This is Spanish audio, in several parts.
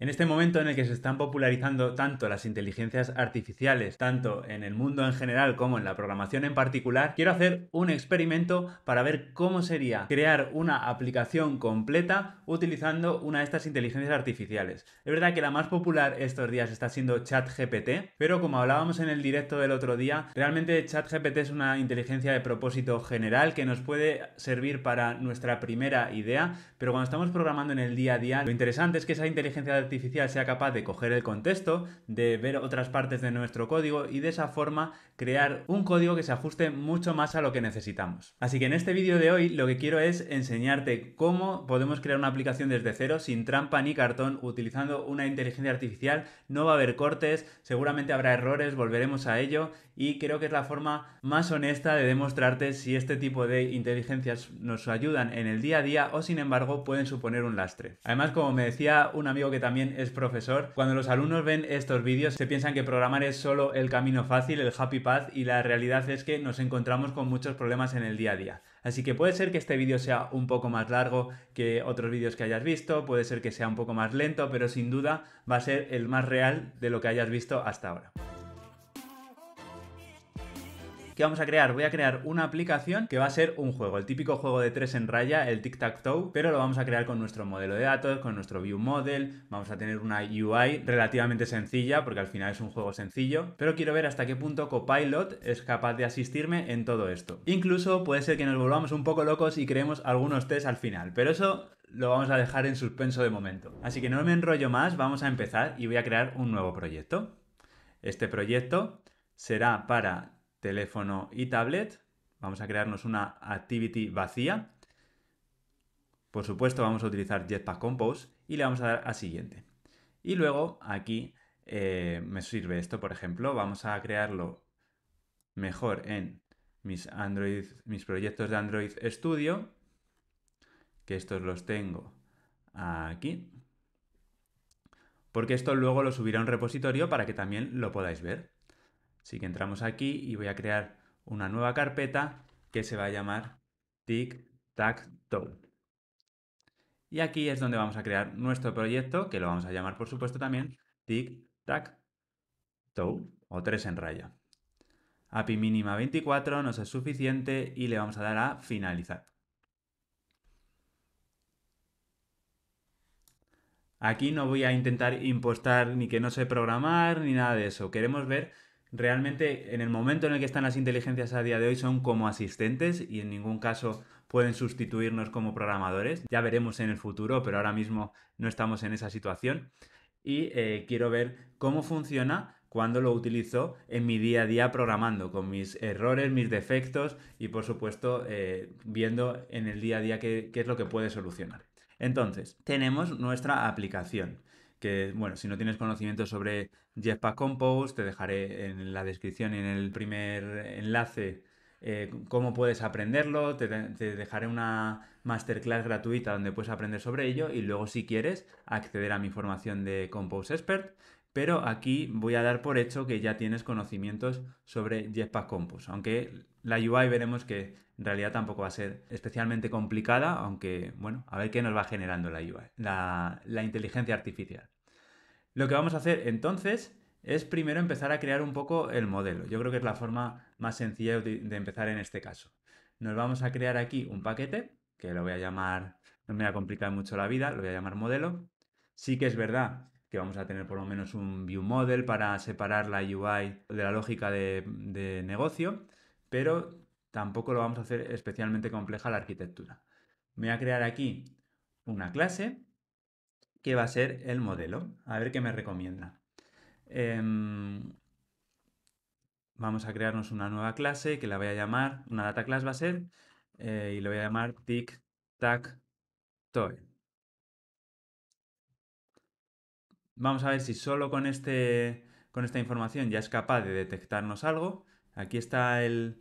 En este momento en el que se están popularizando tanto las inteligencias artificiales, tanto en el mundo en general como en la programación en particular, quiero hacer un experimento para ver cómo sería crear una aplicación completa utilizando una de estas inteligencias artificiales. Es verdad que la más popular estos días está siendo ChatGPT, pero como hablábamos en el directo del otro día, realmente ChatGPT es una inteligencia de propósito general que nos puede servir para nuestra primera idea, pero cuando estamos programando en el día a día, lo interesante es que esa inteligencia de artificial sea capaz de coger el contexto, de ver otras partes de nuestro código y de esa forma crear un código que se ajuste mucho más a lo que necesitamos. Así que en este vídeo de hoy lo que quiero es enseñarte cómo podemos crear una aplicación desde cero sin trampa ni cartón utilizando una inteligencia artificial. No va a haber cortes, seguramente habrá errores, volveremos a ello y creo que es la forma más honesta de demostrarte si este tipo de inteligencias nos ayudan en el día a día o sin embargo pueden suponer un lastre. Además, como me decía un amigo que también es profesor, cuando los alumnos ven estos vídeos se piensan que programar es solo el camino fácil, el happy paz y la realidad es que nos encontramos con muchos problemas en el día a día. Así que puede ser que este vídeo sea un poco más largo que otros vídeos que hayas visto, puede ser que sea un poco más lento, pero sin duda va a ser el más real de lo que hayas visto hasta ahora. ¿Qué vamos a crear? Voy a crear una aplicación que va a ser un juego, el típico juego de tres en raya, el tic-tac-toe, pero lo vamos a crear con nuestro modelo de datos, con nuestro view model, vamos a tener una UI relativamente sencilla, porque al final es un juego sencillo, pero quiero ver hasta qué punto Copilot es capaz de asistirme en todo esto. Incluso puede ser que nos volvamos un poco locos y creemos algunos test al final, pero eso lo vamos a dejar en suspenso de momento. Así que no me enrollo más, vamos a empezar y voy a crear un nuevo proyecto. Este proyecto será para teléfono y tablet. Vamos a crearnos una activity vacía. Por supuesto vamos a utilizar Jetpack Compose y le vamos a dar a siguiente. Y luego aquí eh, me sirve esto, por ejemplo, vamos a crearlo mejor en mis, Android, mis proyectos de Android Studio, que estos los tengo aquí, porque esto luego lo subiré a un repositorio para que también lo podáis ver. Así que entramos aquí y voy a crear una nueva carpeta que se va a llamar Tic Tac Toe. Y aquí es donde vamos a crear nuestro proyecto, que lo vamos a llamar por supuesto también Tic Tac Toe o 3 en raya. API mínima 24 nos es suficiente y le vamos a dar a finalizar. Aquí no voy a intentar impostar ni que no sé programar ni nada de eso. Queremos ver realmente en el momento en el que están las inteligencias a día de hoy son como asistentes y en ningún caso pueden sustituirnos como programadores. Ya veremos en el futuro, pero ahora mismo no estamos en esa situación. Y eh, quiero ver cómo funciona cuando lo utilizo en mi día a día programando, con mis errores, mis defectos y por supuesto eh, viendo en el día a día qué es lo que puede solucionar. Entonces, tenemos nuestra aplicación bueno, si no tienes conocimiento sobre Jetpack Compose, te dejaré en la descripción y en el primer enlace eh, cómo puedes aprenderlo, te, te, dejaré una masterclass gratuita donde puedes aprender sobre ello y luego si quieres acceder a mi formación de Compose Expert, pero aquí voy a dar por hecho que ya tienes conocimientos sobre Jetpack Compose, aunque la UI veremos que en realidad tampoco va a ser especialmente complicada, aunque bueno, a ver qué nos va generando la UI, la, inteligencia artificial. Lo que vamos a hacer entonces es primero empezar a crear un poco el modelo. Yo creo que es la forma más sencilla de, empezar en este caso. Nos vamos a crear aquí un paquete, que lo voy a llamar, no me va a complicar mucho la vida, lo voy a llamar modelo. Sí que es verdad vamos a tener por lo menos un view model para separar la UI de la lógica de, negocio, pero tampoco lo vamos a hacer especialmente compleja la arquitectura. voy a crear aquí una clase que va a ser el modelo. A ver qué me recomienda. Em, vamos a crearnos una nueva clase que la voy a llamar, una data class va a ser, eh, y lo voy a llamar tic tac Toy. Vamos a ver si solo con, este, con esta información ya es capaz de detectarnos algo. Aquí está el,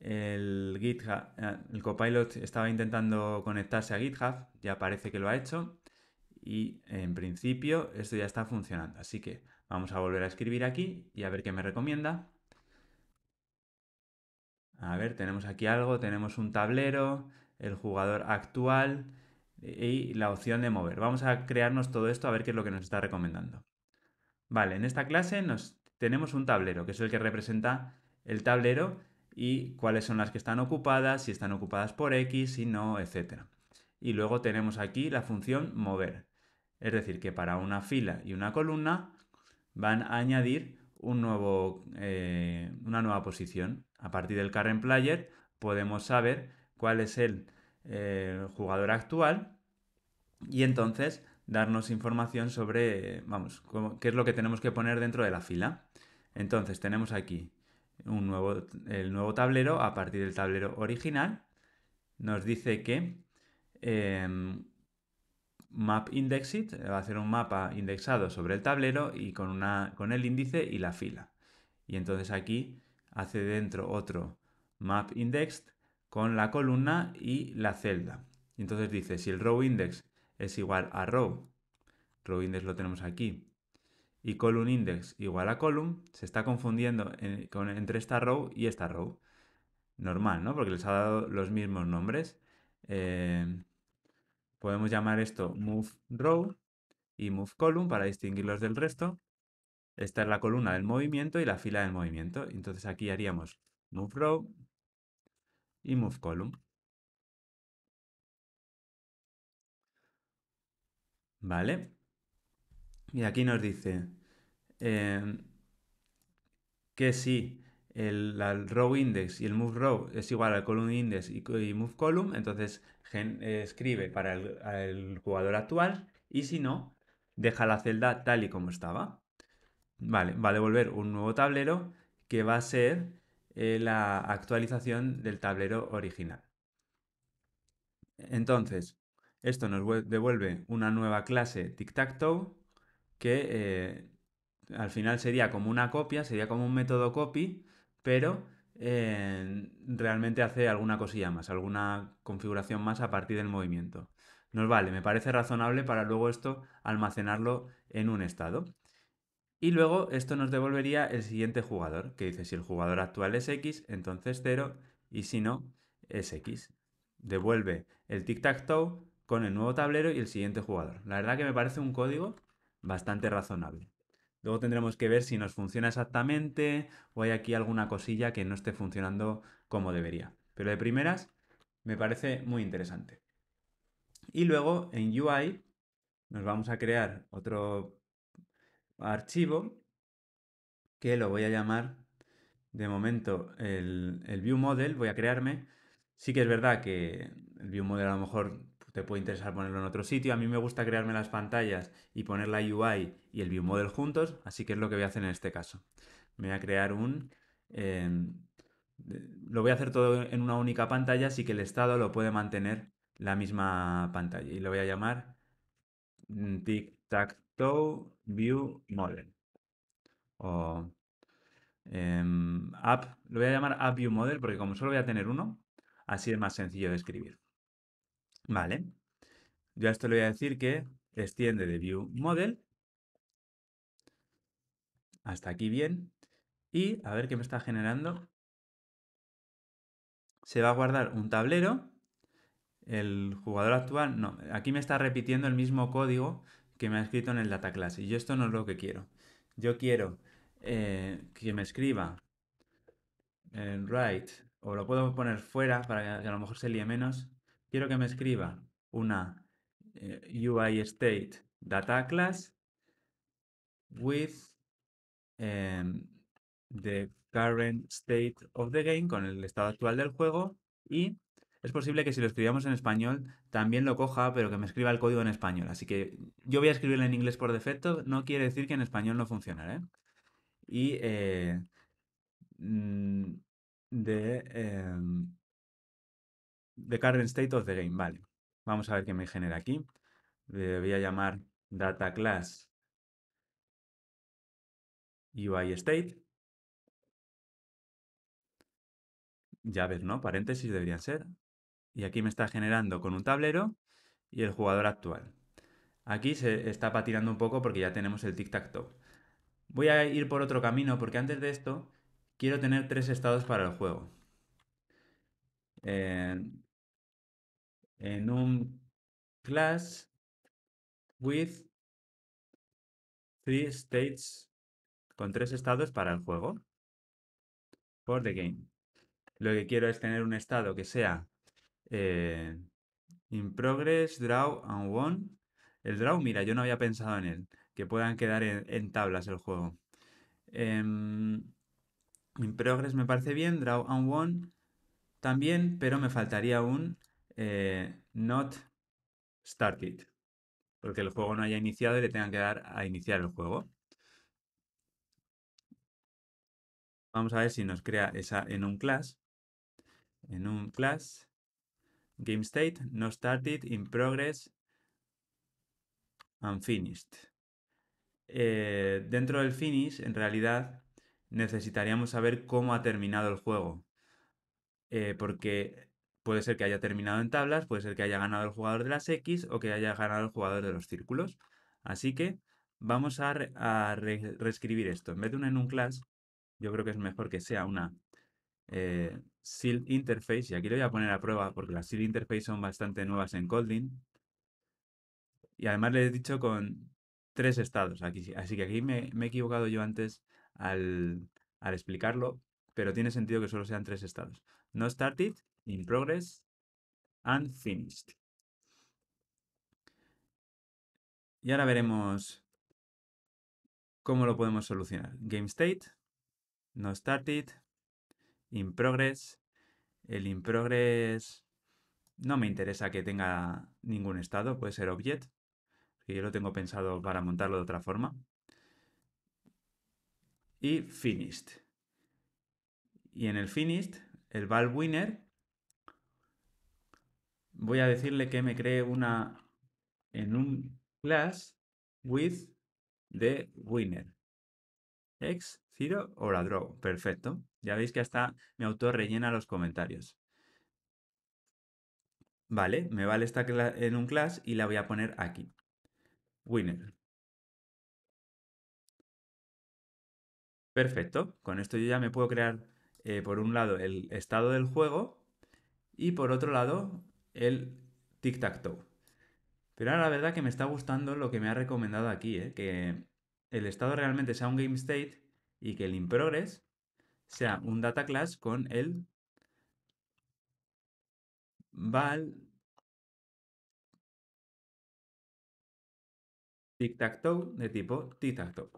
el GitHub. Eh, el copilot estaba intentando conectarse a GitHub, ya parece que lo ha hecho. Y en principio esto ya está funcionando. Así que vamos a volver a escribir aquí y a ver qué me recomienda. A ver, tenemos aquí algo, tenemos un tablero, el jugador actual, y la opción de mover. Vamos a crearnos todo esto a ver qué es lo que nos está recomendando. Vale, en esta clase nos, tenemos un tablero, que es el que representa el tablero y cuáles son las que están ocupadas, si están ocupadas por X, si no, etc. Y luego tenemos aquí la función mover. Es decir, que para una fila y una columna van a añadir un nuevo, eh, una nueva posición. A partir del current player podemos saber cuál es el eh, el jugador actual y entonces darnos información sobre, vamos, qué es lo que tenemos que poner dentro de la fila. Entonces tenemos aquí un nuevo, el nuevo tablero a partir del tablero original. Nos dice que eh, map indexit eh, va a hacer un mapa indexado sobre el tablero y con, una, con el índice y la fila. Y entonces aquí hace dentro otro map indexed con la columna y la celda. Entonces dice, si el row index es igual a row, row index lo tenemos aquí, y column index igual a column, se está confundiendo entre esta row y esta row. Normal, ¿no? Porque les ha dado los mismos nombres. Eh, podemos llamar esto move row y move column para distinguirlos del resto. Esta es la columna del movimiento y la fila del movimiento. Entonces aquí haríamos move row y move column. Vale. Y aquí nos dice em, que si el, row index y el move row es igual al column index y, move column, entonces gen, escribe para el, el, jugador actual y si no, deja la celda tal y como estaba. Vale, va a devolver un nuevo tablero que va a ser eh, la actualización del tablero original. Entonces, esto nos devuelve una nueva clase tic-tac-toe que eh, al final sería como una copia, sería como un método copy, pero eh, realmente hace alguna cosilla más, alguna configuración más a partir del movimiento. Nos vale, me parece razonable para luego esto almacenarlo en un estado. Y luego esto nos devolvería el siguiente jugador, que dice si el jugador actual es X, entonces 0, y si no, es X. Devuelve el tic-tac-toe con el nuevo tablero y el siguiente jugador. La verdad que me parece un código bastante razonable. Luego tendremos que ver si nos funciona exactamente o hay aquí alguna cosilla que no esté funcionando como debería. Pero de primeras me parece muy interesante. Y luego en UI nos vamos a crear otro archivo que lo voy a llamar de momento el, el view model, voy a crearme. Sí que es verdad que el view model a lo mejor te puede interesar ponerlo en otro sitio. A mí me gusta crearme las pantallas y poner la UI y el view model juntos, así que es lo que voy a hacer en este caso. Me voy a crear un... Em, lo voy a hacer todo en una única pantalla, así que el estado lo puede mantener la misma pantalla. Y lo voy a llamar mm, tic-tac-toe View Model. O em, App, lo voy a llamar App View Model porque como solo voy a tener uno, así es más sencillo de escribir. Vale. Yo a esto le voy a decir que extiende de View Model. Hasta aquí bien. Y a ver qué me está generando. Se va a guardar un tablero. El jugador actual, no, aquí me está repitiendo el mismo código que me ha escrito en el data class. Y yo esto no es lo que quiero. Yo quiero eh, que me escriba en write, o lo puedo poner fuera para que a lo mejor se líe menos. Quiero que me escriba una eh, UI state data class with em, the current state of the game, con el estado actual del juego, y es posible que si lo escribamos en español también lo coja, pero que me escriba el código en español. Así que yo voy a escribirlo en inglés por defecto, no quiere decir que en español no funcionará. ¿eh? Y eh, mm, de, eh, current state of the game, vale. Vamos a ver qué me genera aquí. Le voy a llamar data class UI state. ves, ¿no? Paréntesis deberían ser y aquí me está generando con un tablero y el jugador actual. Aquí se está patinando un poco porque ya tenemos el tic-tac-toe. Voy a ir por otro camino porque antes de esto quiero tener tres estados para el juego. en un class with three states con tres estados para el juego for the game. Lo que quiero es tener un estado que sea eh, in progress, draw and won El draw, mira, yo no había pensado en él. Que puedan quedar en, tablas el juego. Em, in progress me parece bien, draw and won también, pero me faltaría un eh, not started. Porque el juego no haya iniciado y le tengan que dar a iniciar el juego. Vamos a ver si nos crea esa en un class. En un class. Game state no started, in progress, Unfinished. Eh, dentro del finish, en realidad, necesitaríamos saber cómo ha terminado el juego. Eh, porque puede ser que haya terminado en tablas, puede ser que haya ganado el jugador de las X o que haya ganado el jugador de los círculos. Así que vamos a, reescribir esto. En vez de una en un class, yo creo que es mejor que sea una eh, Seal Interface, y aquí lo voy a poner a prueba porque las Seal Interface son bastante nuevas en Kotlin. Y además le he dicho con tres estados, aquí, así que aquí me, he equivocado yo antes al, al, explicarlo, pero tiene sentido que solo sean tres estados. No started, in progress, and finished. Y ahora veremos cómo lo podemos solucionar. Game state, no started, in progress. El in progress no me interesa que tenga ningún estado, puede ser object, yo lo tengo pensado para montarlo de otra forma. Y finished. Y en el finished, el val winner, voy a decirle que me cree una en un class with the winner. Ex o la Perfecto. Ya veis que hasta mi autor rellena los comentarios. Vale, me vale esta en un class y la voy a poner aquí. Winner. Perfecto. Con esto yo ya me puedo crear, eh, por un lado, el estado del juego y por otro lado, el tic-tac-toe. Pero ahora la verdad que me está gustando lo que me ha recomendado aquí, eh, que el estado realmente sea un game state y que el inProgress sea un data class con el val tic-tac-toe de tipo tic-tac-toe.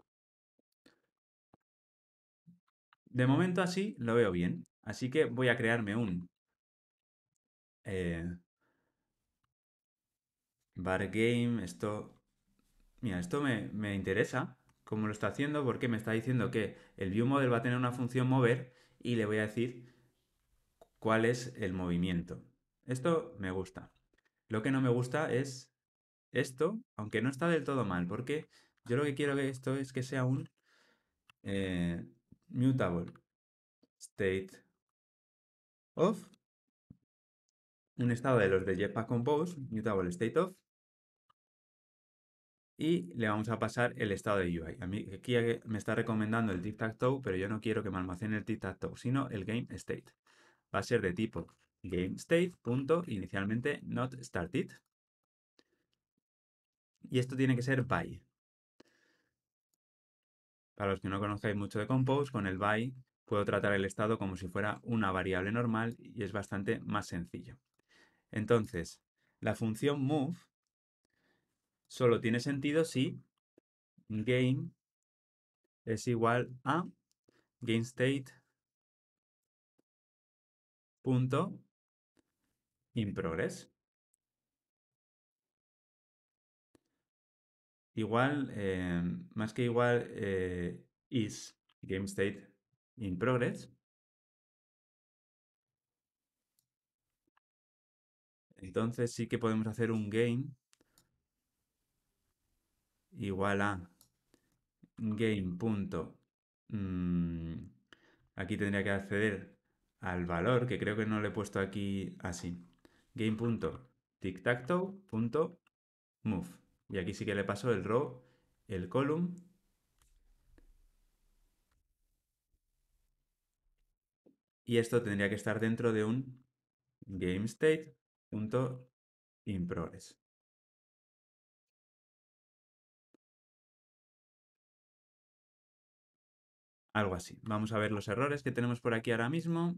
De momento así lo veo bien, así que voy a crearme un eh, bar game, esto... Mira, esto me, me interesa como lo está haciendo porque me está diciendo que el viewModel va a tener una función mover y le voy a decir cuál es el movimiento. Esto me gusta. Lo que no me gusta es esto, aunque no está del todo mal, porque yo lo que quiero que esto es que sea un eh, mutable state of, un estado de los de Jetpack Compose, mutable state of, y le vamos a pasar el estado de UI. A mí aquí eh, me está recomendando el tic tac pero yo no quiero que me almacene el tic tac sino el game state. Va a ser de tipo game state, inicialmente not started. Y esto tiene que ser by. Para los que no conozcáis mucho de Compose, con el by puedo tratar el estado como si fuera una variable normal y es bastante más sencillo. Entonces, la función move solo tiene sentido si game es igual a game state punto in progress. Igual, eh, más que igual, eh, is game state in progress. Entonces sí que podemos hacer un game igual a game. Punto. Mm, aquí tendría que acceder al valor, que creo que no le he puesto aquí así. Game. move. Y aquí sí que le paso el row, el column. Y esto tendría que estar dentro de un game state Algo así. Vamos a ver los errores que tenemos por aquí ahora mismo.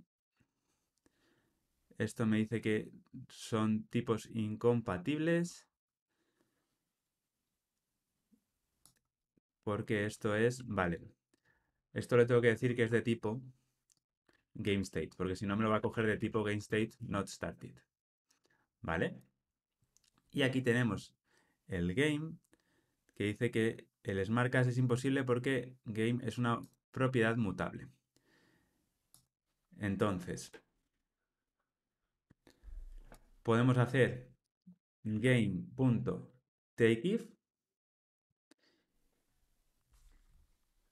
Esto me dice que son tipos incompatibles. Porque esto es... Vale. Esto le tengo que decir que es de tipo GameState. Porque si no me lo va a coger de tipo GameState not started. ¿Vale? Y aquí tenemos el game que dice que el Smartcast es imposible porque game es una propiedad mutable. Entonces, podemos hacer if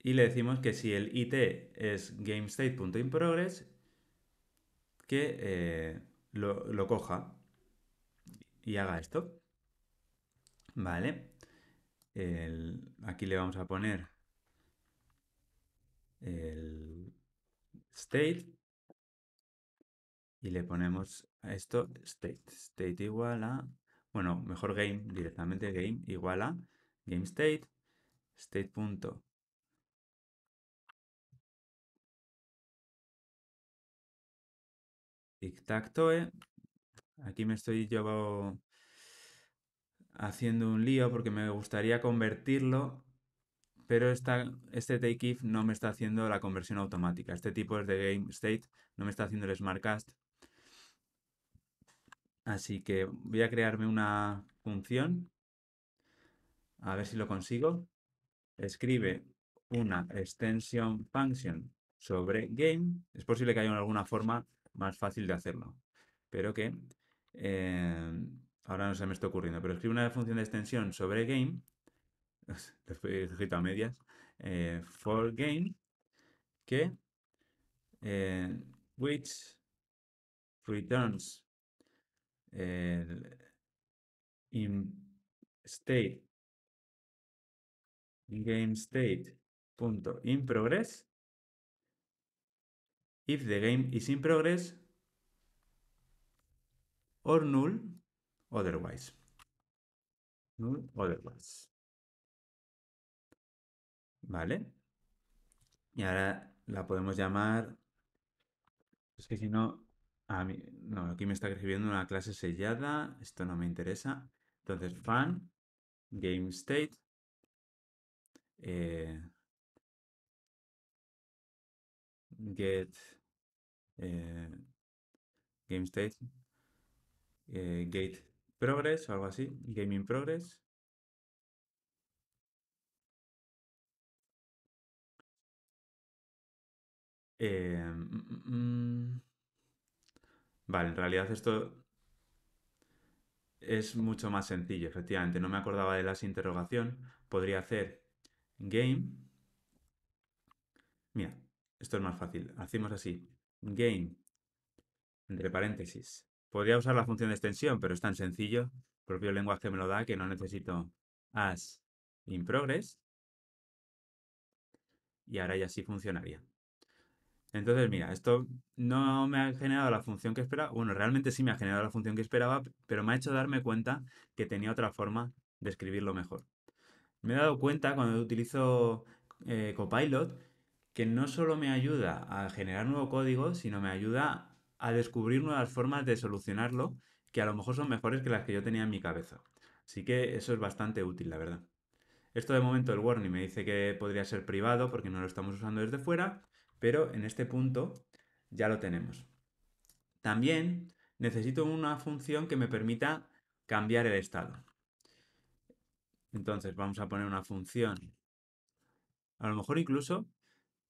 y le decimos que si el IT es GameState.inProgress, que eh, lo, lo coja y haga esto. Vale. aquí le vamos a poner el state y le ponemos a esto state. State igual a, bueno, mejor game directamente, game igual a game state, state punto. Tic tac toe. Eh. Aquí me estoy yo haciendo un lío porque me gustaría convertirlo pero este takeIf no me está haciendo la conversión automática. Este tipo es de game state, no me está haciendo el smartcast. Así que voy a crearme una función. A ver si lo consigo. Escribe una extension function sobre game. Es posible que haya alguna forma más fácil de hacerlo. Pero que eh, ahora no se me está ocurriendo. Pero escribe una función de extensión sobre game escrito a medias, eh, for game, que, eh, which returns in state, game state punto in progress, if the game is in progress, or null otherwise. Null otherwise. ¿vale? Y ahora la podemos llamar... Es que si no... A no, aquí me está escribiendo una clase sellada, esto no me interesa. Entonces, fan, game state, eh, get eh, game state, eh, gate progress o algo así, gaming progress. Eh, mm, mm, mm. vale, en realidad esto es mucho más sencillo, efectivamente. No me acordaba de las interrogación. Podría hacer game. Mira, esto es más fácil. Hacemos así. Game. Entre paréntesis. Podría usar la función de extensión, pero es tan sencillo. El propio lenguaje me lo da que no necesito as in progress. Y ahora ya sí funcionaría. Entonces, mira, esto no me ha generado la función que esperaba. Bueno, realmente sí me ha generado la función que esperaba, pero me ha hecho darme cuenta que tenía otra forma de escribirlo mejor. Me he dado cuenta cuando utilizo eh, Copilot que no solo me ayuda a generar nuevo código, sino me ayuda a descubrir nuevas formas de solucionarlo que a lo mejor son mejores que las que yo tenía en mi cabeza. Así que eso es bastante útil, la verdad. Esto de momento el warning me dice que podría ser privado porque no lo estamos usando desde fuera pero en este punto ya lo tenemos. También necesito una función que me permita cambiar el estado. Entonces vamos a poner una función. A lo mejor incluso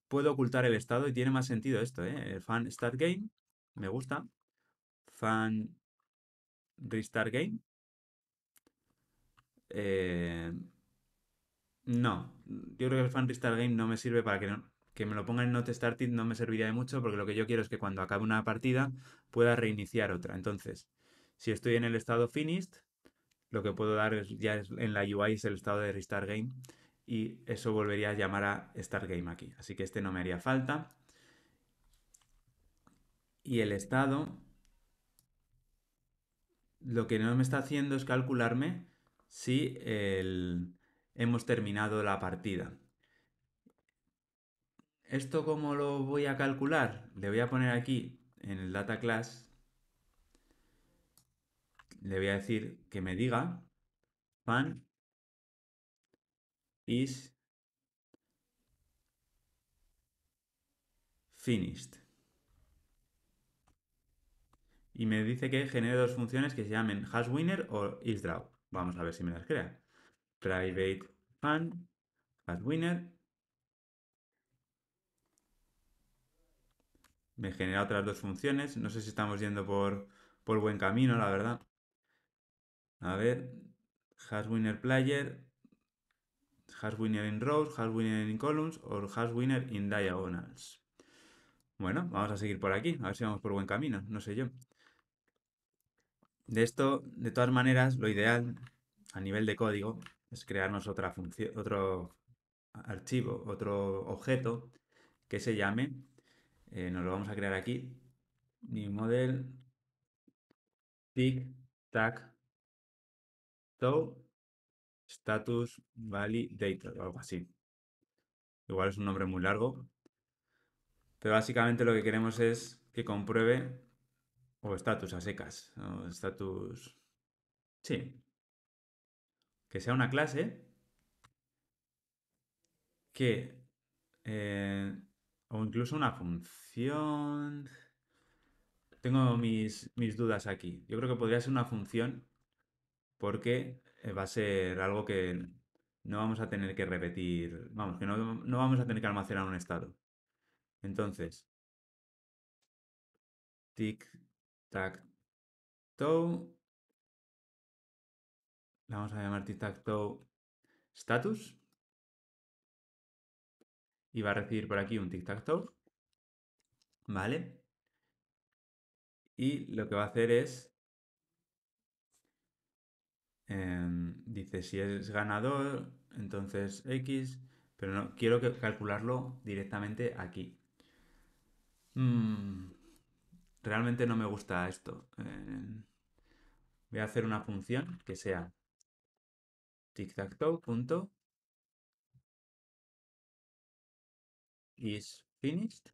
puedo ocultar el estado y tiene más sentido esto, ¿eh? El fan start game, me gusta. Fan restart game. Eh, no, yo creo que el fan restart game no me sirve para que no, que me lo ponga en Not Started no me serviría de mucho porque lo que yo quiero es que cuando acabe una partida pueda reiniciar otra. Entonces, si estoy en el estado Finished, lo que puedo dar ya en la UI es el estado de Restart Game y eso volvería a llamar a Start Game aquí. Así que este no me haría falta. Y el estado lo que no me está haciendo es calcularme si hemos terminado la partida. ¿Esto cómo lo voy a calcular? Le voy a poner aquí en el data class, le voy a decir que me diga fan is finished. Y me dice que genere dos funciones que se llamen hashWinner o isDraw. Vamos a ver si me las crea. Private fan hashWinner me genera otras dos funciones. No sé si estamos yendo por, buen camino, la verdad. A ver, winner player, hashWinner in rows, winner in columns o winner in diagonals. Bueno, vamos a seguir por aquí, a ver si vamos por buen camino, no sé yo. De esto, de todas maneras, lo ideal a nivel de código es crearnos otra función, otro archivo, otro objeto que se llame eh, nos lo vamos a crear aquí. mi model. Tic, tac, toe, status, validator o algo así. Igual es un nombre muy largo. Pero básicamente lo que queremos es que compruebe o status a secas. O status. Sí. Que sea una clase que eh, o incluso una función. Tengo mis, dudas aquí. Yo creo que podría ser una función porque eh, va a ser algo que no vamos a tener que repetir, vamos, que no, vamos a tener que almacenar un estado. Entonces, tic, tac, toe. Vamos a llamar tic, tac, toe status y va a recibir por aquí un tic-tac-toe, ¿vale? Y lo que va a hacer es, em, dice, si es ganador, entonces X, pero no, quiero que calcularlo directamente aquí. Mm, realmente no me gusta esto. Em, voy a hacer una función que sea tic-tac-toe is finished.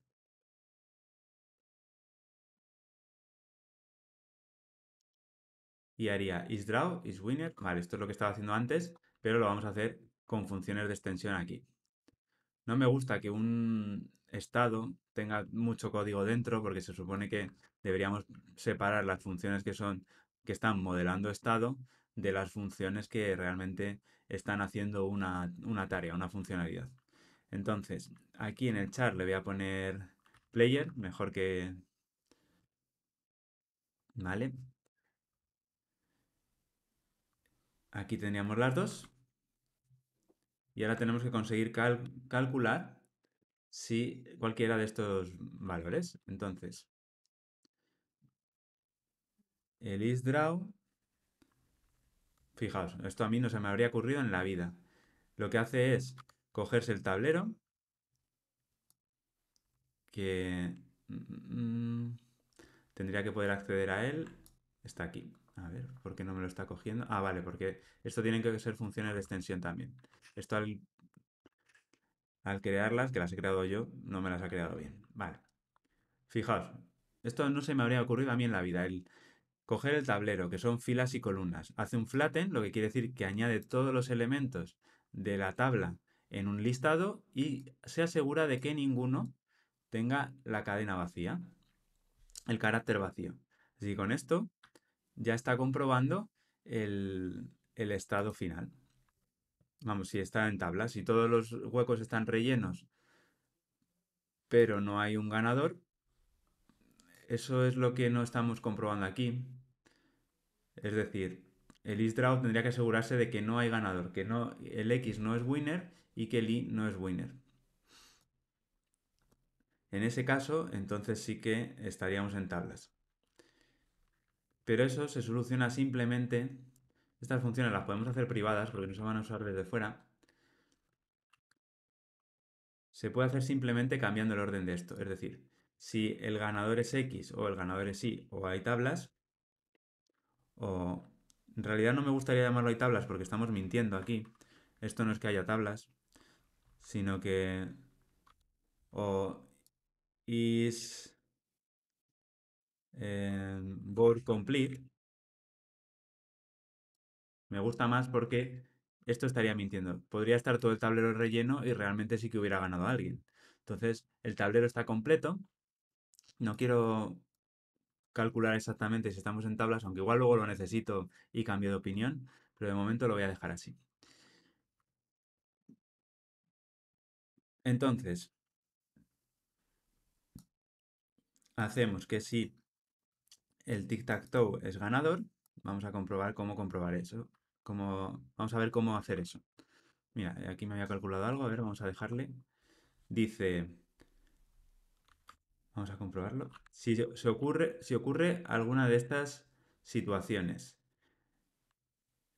Y haría isDraw, winner, Vale, esto es lo que estaba haciendo antes, pero lo vamos a hacer con funciones de extensión aquí. No me gusta que un estado tenga mucho código dentro porque se supone que deberíamos separar las funciones que son que están modelando estado de las funciones que realmente están haciendo una tarea, una funcionalidad. Entonces, aquí en el char le voy a poner player, mejor que... ¿Vale? Aquí teníamos las dos. Y ahora tenemos que conseguir calcular si cualquiera de estos valores. Entonces, el isDraw, fijaos, esto a mí no se me habría ocurrido en la vida. Lo que hace es cogerse el tablero, que mm, tendría que poder acceder a él. Está aquí. A ver, ¿por qué no me lo está cogiendo? Ah, vale, porque esto tienen que ser funciones de extensión también. Esto al, al crearlas, que las he creado yo, no me las ha creado bien. Vale. Fijaos, esto no se me habría ocurrido a mí en la vida. El coger el tablero, que son filas y columnas. Hace un flatten, lo que quiere decir que añade todos los elementos de la tabla en un listado y se asegura de que ninguno tenga la cadena vacía, el carácter vacío. Así con esto ya está comprobando el, estado final. Vamos, si está en tabla, si todos los huecos están rellenos, pero no hay un ganador, eso es lo que no estamos comprobando aquí. Es decir, el ISDRAW tendría que asegurarse de que no hay ganador, que no, el X no es winner y que Lee no es winner. En ese caso, entonces sí que estaríamos en tablas. Pero eso se soluciona simplemente, estas funciones las podemos hacer privadas porque no se van a usar desde fuera. Se puede hacer simplemente cambiando el orden de esto, es decir, si el ganador es X o el ganador es Y o hay tablas, o en realidad no me gustaría llamarlo hay tablas porque estamos mintiendo aquí. Esto no es que haya tablas, sino que o is eh, board complete. Me gusta más porque esto estaría mintiendo. Podría estar todo el tablero relleno y realmente sí que hubiera ganado alguien. Entonces, el tablero está completo. No quiero calcular exactamente si estamos en tablas, aunque igual luego lo necesito y cambio de opinión, pero de momento lo voy a dejar así. Entonces, hacemos que si el tic-tac-toe es ganador, vamos a comprobar cómo comprobar eso. Cómo, vamos a ver cómo hacer eso. Mira, eh, aquí me había calculado algo, a ver, vamos a dejarle. Dice, vamos a comprobarlo, si, se ocurre, si ocurre alguna de estas situaciones.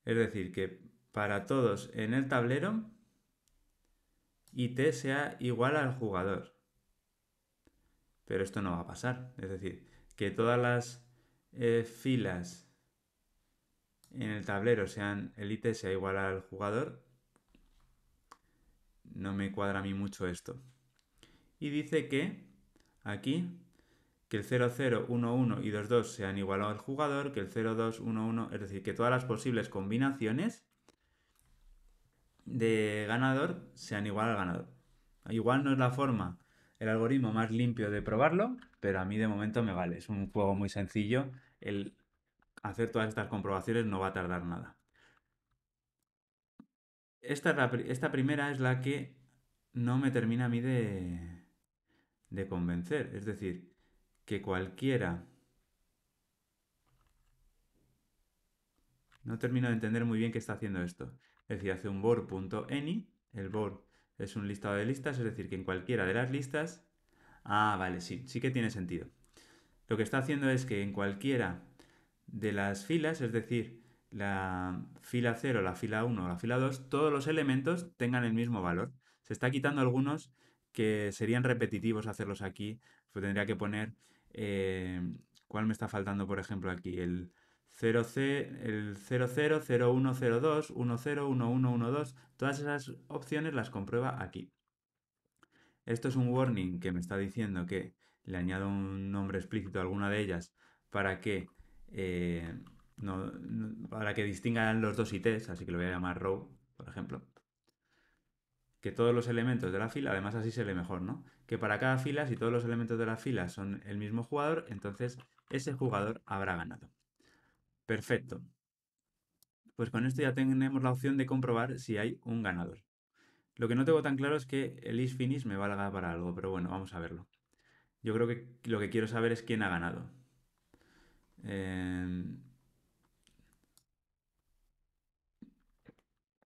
Es decir, que para todos en el tablero y t sea igual al jugador. Pero esto no va a pasar, es decir, que todas las eh, filas en el tablero sean el it sea igual al jugador, no me cuadra a mí mucho esto. Y dice que aquí que el 0, 0, 1, 1 y 2, 2 sean igual al jugador, que el 0, 2, 1, 1, es decir, que todas las posibles combinaciones de ganador sean igual al ganador. Igual no es la forma, el algoritmo más limpio de probarlo, pero a mí de momento me vale. Es un juego muy sencillo. El hacer todas estas comprobaciones no va a tardar nada. Esta, esta primera es la que no me termina a mí de, de convencer. Es decir, que cualquiera... No termino de entender muy bien qué está haciendo esto. Es decir, hace un board.any. El board es un listado de listas, es decir, que en cualquiera de las listas... Ah, vale, sí, sí que tiene sentido. Lo que está haciendo es que en cualquiera de las filas, es decir, la fila 0, la fila 1 la fila 2, todos los elementos tengan el mismo valor. Se está quitando algunos que serían repetitivos hacerlos aquí. Pues tendría que poner... Eh, ¿Cuál me está faltando, por ejemplo, aquí? El, 0C, el todas esas opciones las comprueba aquí. Esto es un warning que me está diciendo que le añado un nombre explícito a alguna de ellas para que, eh, para que distingan los dos ITs, así que lo voy a llamar row, por ejemplo. Que todos los elementos de la fila, además así se lee mejor, ¿no? Que para cada fila, si todos los elementos de la fila son el mismo jugador, entonces ese jugador habrá ganado. Perfecto. Pues con esto ya tenemos la opción de comprobar si hay un ganador. Lo que no tengo tan claro es que el isFinish me valga para algo, pero bueno, vamos a verlo. Yo creo que lo que quiero saber es quién ha ganado. Em,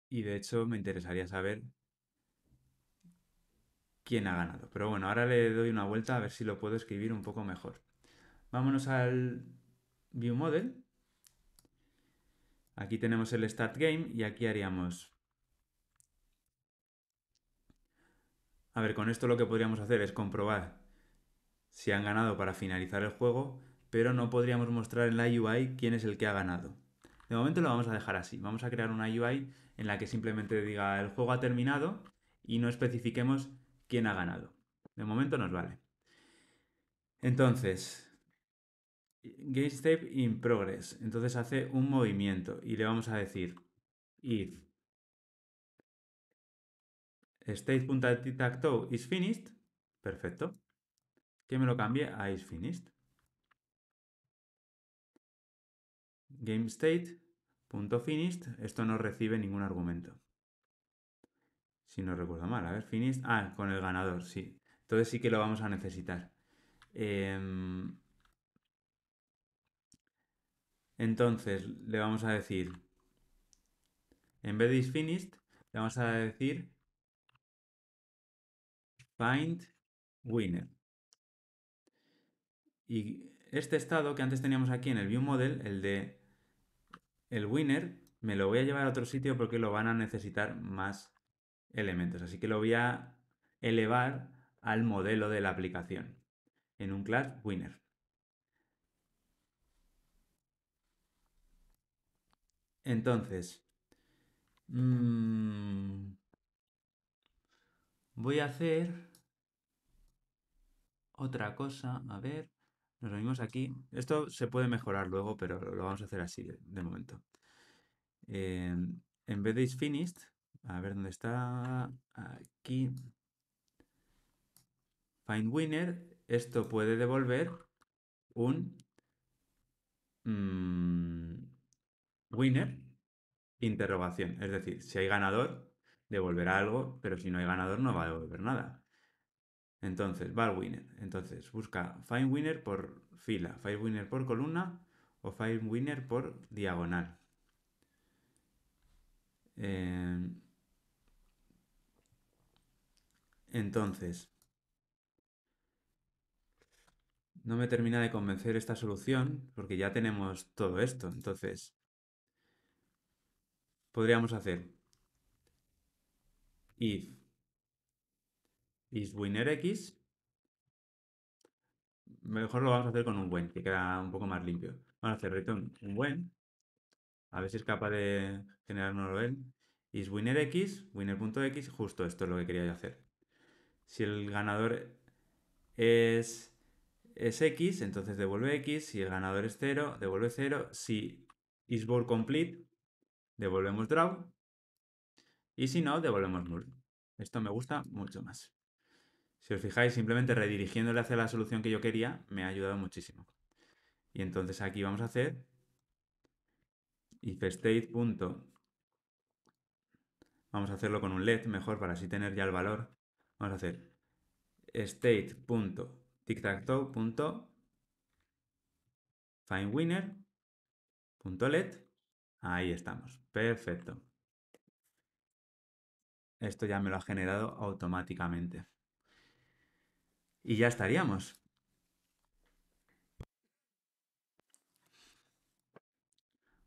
y de hecho me interesaría saber quién ha ganado. Pero bueno, ahora le doy una vuelta a ver si lo puedo escribir un poco mejor. Vámonos al view model Aquí tenemos el Start Game y aquí haríamos... A ver, con esto lo que podríamos hacer es comprobar si han ganado para finalizar el juego, pero no podríamos mostrar en la UI quién es el que ha ganado. De momento lo vamos a dejar así. Vamos a crear una UI en la que simplemente diga el juego ha terminado y no especifiquemos quién ha ganado. De momento nos vale. Entonces, game in progress. Entonces hace un movimiento y le vamos a decir if statetic is finished. Perfecto. Que me lo cambie a is finished. Game state esto no recibe ningún argumento. Si no recuerdo mal, a ver, finished, ah, con el ganador, sí. Entonces sí que lo vamos a necesitar. Eh, entonces le vamos a decir, en vez de is finished, le vamos a decir find winner. Y este estado que antes teníamos aquí en el view model, el de el winner, me lo voy a llevar a otro sitio porque lo van a necesitar más elementos. Así que lo voy a elevar al modelo de la aplicación en un class winner. Entonces, mm, voy a hacer otra cosa. A ver, nos venimos aquí. Esto se puede mejorar luego, pero lo vamos a hacer así de momento. Em, en vez de is finished, a ver dónde está. Aquí. Find winner. Esto puede devolver un. Mm, winner, interrogación. Es decir, si hay ganador, devolverá algo, pero si no hay ganador, no va a devolver nada. Entonces, va al winner. Entonces, busca find winner por fila, find winner por columna o find winner por diagonal. Eh, entonces, no me termina de convencer esta solución porque ya tenemos todo esto. Entonces, podríamos hacer if isWinnerX Mejor lo vamos a hacer con un when, que queda un poco más limpio. Vamos a hacer return un when. A ver si es capaz de generar un Is winner x, winner.x, justo esto es lo que quería yo hacer. Si el ganador es, es x, entonces devuelve x. Si el ganador es 0, devuelve 0. Si is complete, devolvemos draw y si no, devolvemos null. Esto me gusta mucho más. Si os fijáis, simplemente redirigiéndole hacia la solución que yo quería, me ha ayudado muchísimo. Y entonces aquí vamos a hacer if state. Vamos a hacerlo con un led mejor para así tener ya el valor. Vamos a hacer led Ahí estamos. Perfecto. Esto ya me lo ha generado automáticamente. Y ya estaríamos.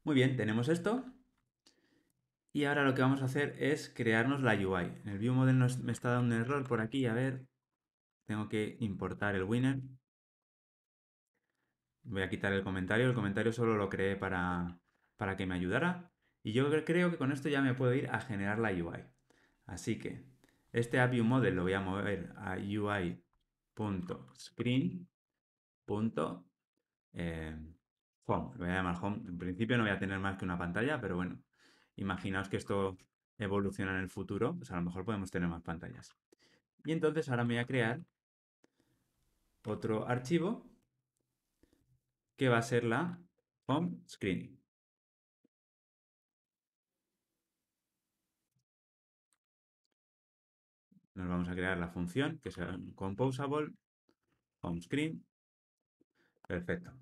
Muy bien, tenemos esto. Y ahora lo que vamos a hacer es crearnos la UI. El ViewModel nos, me está dando un error por aquí, a ver. Tengo que importar el winner. Voy a quitar el comentario. El comentario solo lo creé para, para que me ayudara. Y yo creo que con esto ya me puedo ir a generar la UI. Así que este AppView Model lo voy a mover a UI.screen. Eh, home, lo voy a llamar home. En principio no voy a tener más que una pantalla, pero bueno, imaginaos que esto evoluciona en el futuro, pues a lo mejor podemos tener más pantallas. Y entonces ahora me voy a crear otro archivo que va a ser la home screen. Nos vamos a crear la función que será composable, home screen. Perfecto.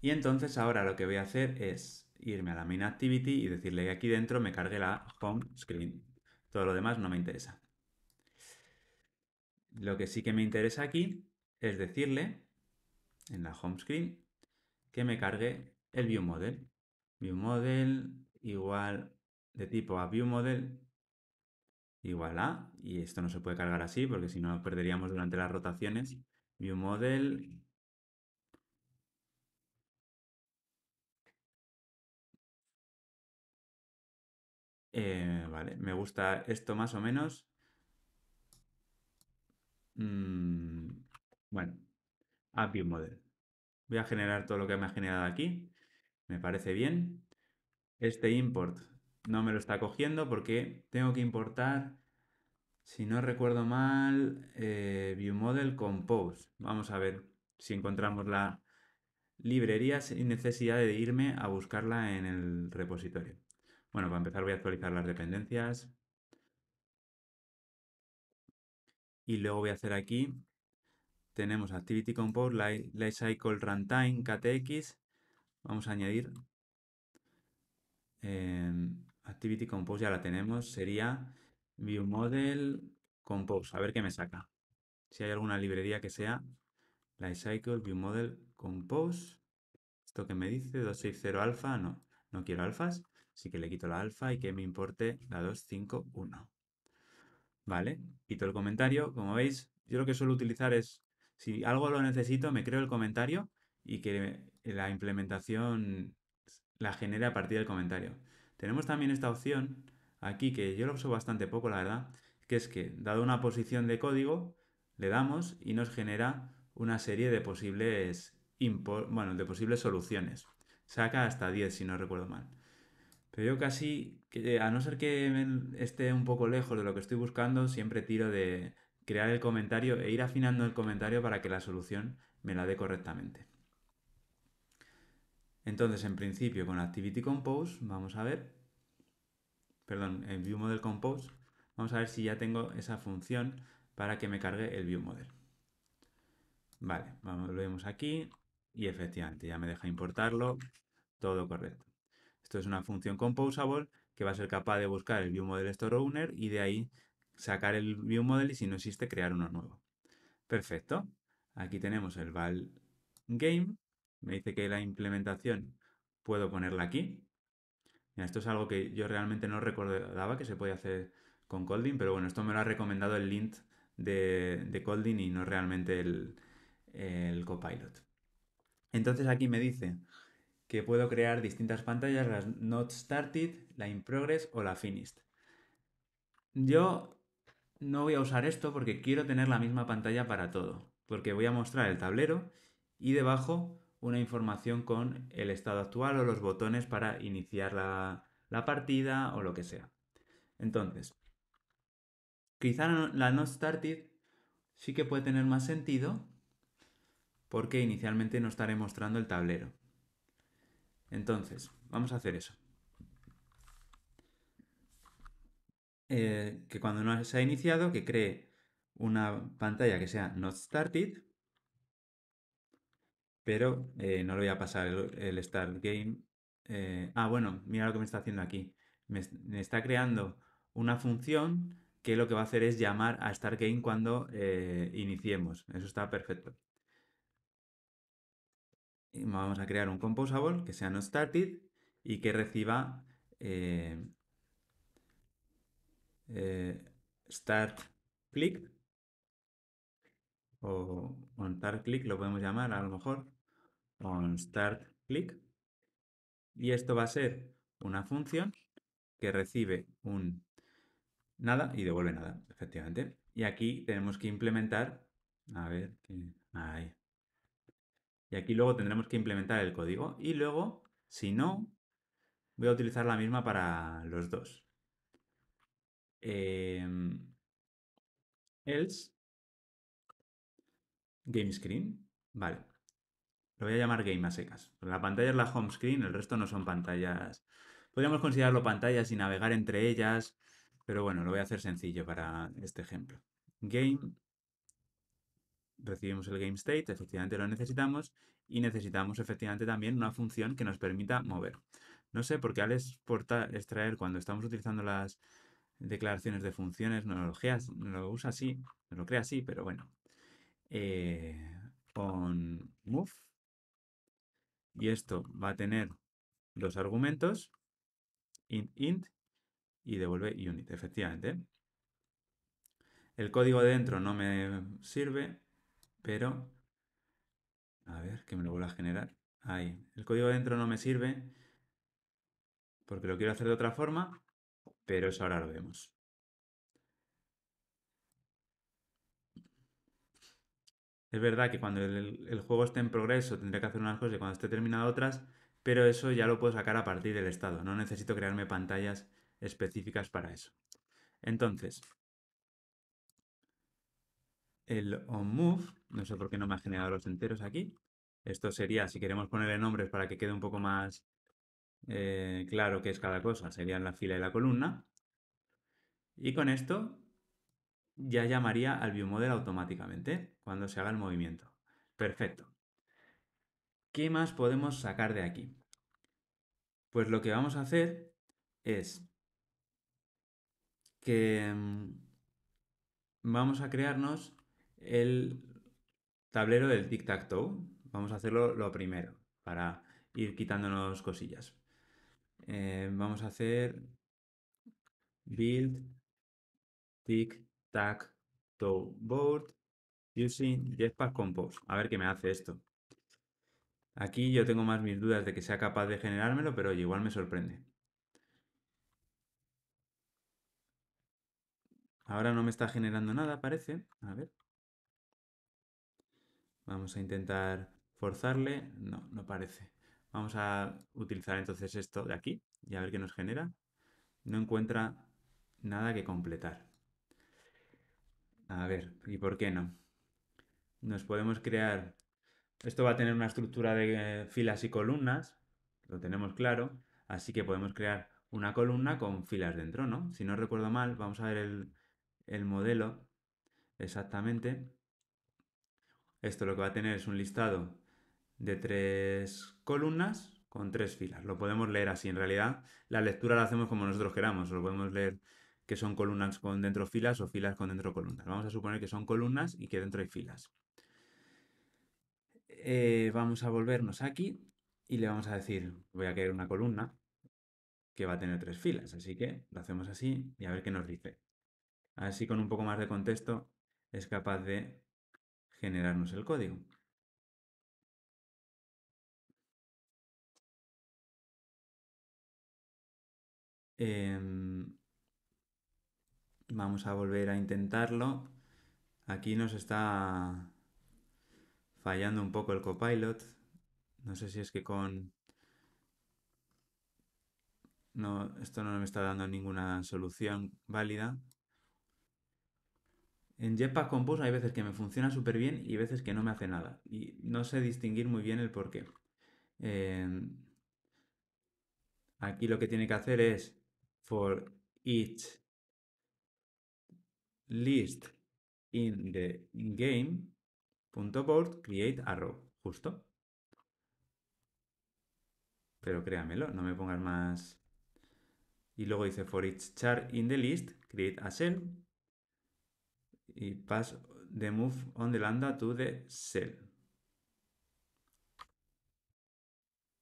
Y entonces ahora lo que voy a hacer es irme a la main activity y decirle que aquí dentro me cargue la home screen. Todo lo demás no me interesa. Lo que sí que me interesa aquí es decirle en la home screen que me cargue el view model. View model igual de tipo a view model igual a, y esto no se puede cargar así porque si no perderíamos durante las rotaciones, ViewModel, eh, vale, me gusta esto más o menos. Mm, bueno, a model. Voy a generar todo lo que me ha generado aquí. Me parece bien. Este import no me lo está cogiendo porque tengo que importar, si no recuerdo mal, eh, ViewModel Compose. Vamos a ver si encontramos la librería sin necesidad de irme a buscarla en el repositorio. Bueno, para empezar voy a actualizar las dependencias. Y luego voy a hacer aquí, tenemos Activity Compose, Lifecycle Runtime, KTX. Vamos a añadir em, Activity Compose ya la tenemos. Sería View Model Compose. A ver qué me saca. Si hay alguna librería que sea Lifecycle View Model Compose. Esto que me dice 260 alfa, no, no quiero alfas. Así que le quito la alfa y que me importe la 251. Vale, quito el comentario. Como veis, yo lo que suelo utilizar es, si algo lo necesito, me creo el comentario y que la implementación la genere a partir del comentario. Tenemos también esta opción aquí que yo lo uso bastante poco, la verdad, que es que dado una posición de código, le damos y nos genera una serie de posibles, bueno, de posibles soluciones. Saca hasta 10 si no recuerdo mal. Pero yo casi, a no ser que esté un poco lejos de lo que estoy buscando, siempre tiro de crear el comentario e ir afinando el comentario para que la solución me la dé correctamente. Entonces, en principio, con Activity Compose, vamos a ver, perdón, en ViewModel Compose, vamos a ver si ya tengo esa función para que me cargue el ViewModel. Vale, vamos, lo aquí y efectivamente ya me deja importarlo, todo correcto. Esto es una función composable que va a ser capaz de buscar el ViewModel Store Owner y de ahí sacar el ViewModel y si no existe crear uno nuevo. Perfecto. Aquí tenemos el val game me dice que la implementación puedo ponerla aquí. esto es algo que yo realmente no recordaba que se podía hacer con Colding, pero bueno, esto me lo ha recomendado el lint de, de Colding y no realmente el, el copilot. Entonces aquí me dice que puedo crear distintas pantallas, las not started, la in progress o la finished. Yo no voy a usar esto porque quiero tener la misma pantalla para todo, porque voy a mostrar el tablero y debajo una información con el estado actual o los botones para iniciar la, partida o lo que sea. Entonces, quizá la not started sí que puede tener más sentido porque inicialmente no estaré mostrando el tablero. Entonces, vamos a hacer eso. Eh, que cuando no se ha iniciado, que cree una pantalla que sea not started pero eh, no le voy a pasar el, Start Game. Eh, ah, bueno, mira lo que me está haciendo aquí. Me, está creando una función que lo que va a hacer es llamar a Start Game cuando eh, iniciemos. Eso está perfecto. vamos a crear un composable que sea no started y que reciba start click o on start click lo podemos llamar a lo mejor, on start click. Y esto va a ser una función que recibe un nada y devuelve nada, efectivamente. Y aquí tenemos que implementar, a ver, ahí. Y aquí luego tendremos que implementar el código y luego, si no, voy a utilizar la misma para los dos. Em, else Game Screen. Vale. Lo voy a llamar game a secas. La pantalla es la home screen, el resto no son pantallas. Podríamos considerarlo pantallas y navegar entre ellas, pero bueno, lo voy a hacer sencillo para este ejemplo. Game. Recibimos el game state, efectivamente lo necesitamos, y necesitamos efectivamente también una función que nos permita mover. No sé, por qué al exportar, extraer, cuando estamos utilizando las declaraciones de funciones, no no lo usa así, no lo crea así, pero bueno, eh, con move. Y esto va a tener los argumentos int, int y devuelve unit, efectivamente. El código adentro dentro no me sirve, pero... A ver, que me lo vuelva a generar. Ahí. El código dentro no me sirve porque lo quiero hacer de otra forma, pero eso ahora lo vemos. Es verdad que cuando el, juego esté en progreso tendré que hacer unas cosas y cuando esté terminado otras, pero eso ya lo puedo sacar a partir del estado. No necesito crearme pantallas específicas para eso. Entonces, el onMove, no sé por qué no me ha generado los enteros aquí. Esto sería, si queremos ponerle nombres para que quede un poco más eh, claro qué es cada cosa, serían la fila y la columna. Y con esto ya llamaría al ViewModel automáticamente cuando se haga el movimiento. Perfecto. ¿Qué más podemos sacar de aquí? Pues lo que vamos a hacer es que mm, vamos a crearnos el tablero del tic-tac-toe. Vamos a hacerlo lo primero para ir quitándonos cosillas. Eh, vamos a hacer build tic Tag to board using Jetpack Compose. A ver qué me hace esto. Aquí yo tengo más mis dudas de que sea capaz de generármelo, pero igual me sorprende. Ahora no me está generando nada, parece. A ver. Vamos a intentar forzarle. No, no parece. Vamos a utilizar entonces esto de aquí y a ver qué nos genera. No encuentra nada que completar. A ver, ¿y por qué no? Nos podemos crear... Esto va a tener una estructura de eh, filas y columnas, lo tenemos claro, así que podemos crear una columna con filas dentro, ¿no? Si no recuerdo mal, vamos a ver el, el modelo exactamente. Esto lo que va a tener es un listado de tres columnas con tres filas. Lo podemos leer así. En realidad, la lectura la hacemos como nosotros queramos. Lo podemos leer que son columnas con dentro filas o filas con dentro columnas. Vamos a suponer que son columnas y que dentro hay filas. Eh, vamos a volvernos aquí y le vamos a decir, voy a crear una columna que va a tener tres filas, así que lo hacemos así y a ver qué nos dice. Así con un poco más de contexto es capaz de generarnos el código. Em, Vamos a volver a intentarlo. Aquí nos está fallando un poco el copilot. No sé si es que con... No, esto no me está dando ninguna solución válida. En Jetpack Compose hay veces que me funciona súper bien y veces que no me hace nada. Y no sé distinguir muy bien el porqué. qué. Em, aquí lo que tiene que hacer es for each list in the game board create arrow, Justo. Pero créamelo, no me pongas más. Y luego dice for each char in the list, create a cell. Y pass the move on the lambda to the cell.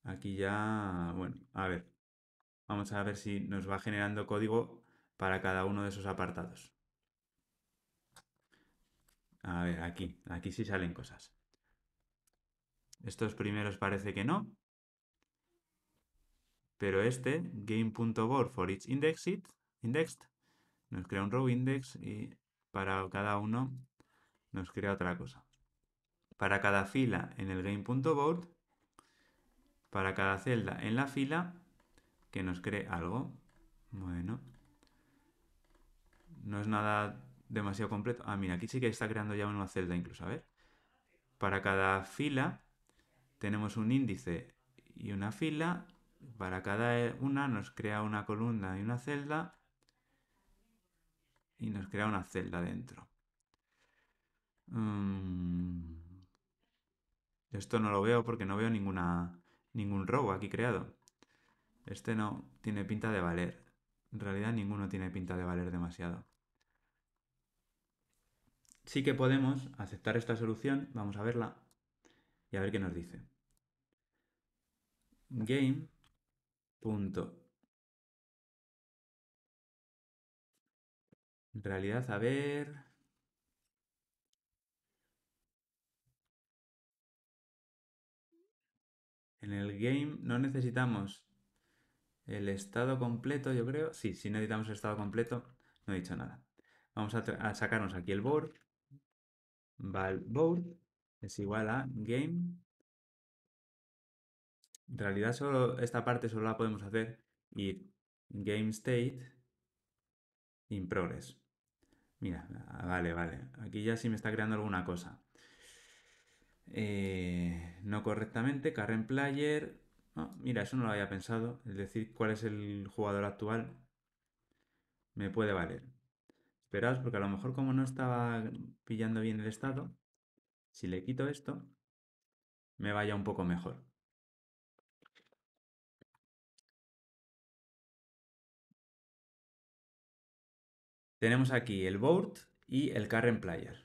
Aquí ya, bueno, a ver. Vamos a ver si nos va generando código para cada uno de esos apartados. A ver, aquí, aquí sí salen cosas. Estos primeros parece que no. Pero este, game.board for each it indexed, nos crea un row index y para cada uno nos crea otra cosa. Para cada fila en el game.board, para cada celda en la fila, que nos cree algo. Bueno, no es nada demasiado completo. Ah, mira, aquí sí que está creando ya una celda incluso, a ver. Para cada fila tenemos un índice y una fila. Para cada eh, una nos crea una columna y una celda. Y nos crea una celda dentro. Mm. esto no lo veo porque no veo ninguna, ningún robo aquí creado. Este no tiene pinta de valer. En realidad ninguno tiene pinta de valer demasiado sí que podemos aceptar esta solución. Vamos a verla y a ver qué nos dice. Game. En realidad, a ver... En el game no necesitamos el estado completo, yo creo. Sí, si necesitamos el estado completo. No he dicho nada. Vamos a sacarnos aquí el board valBoard es igual a game. En realidad solo esta parte solo la podemos hacer Ir game state in progress. Mira, ah, vale, vale. Aquí ya sí me está creando alguna cosa. Eh, no correctamente, current player. mira, eso no lo había pensado. Es decir, cuál es el jugador actual. Me puede valer. Esperaos, porque a lo mejor como no estaba pillando bien el estado, si le quito esto, me vaya un poco mejor. Tenemos aquí el board y el current player.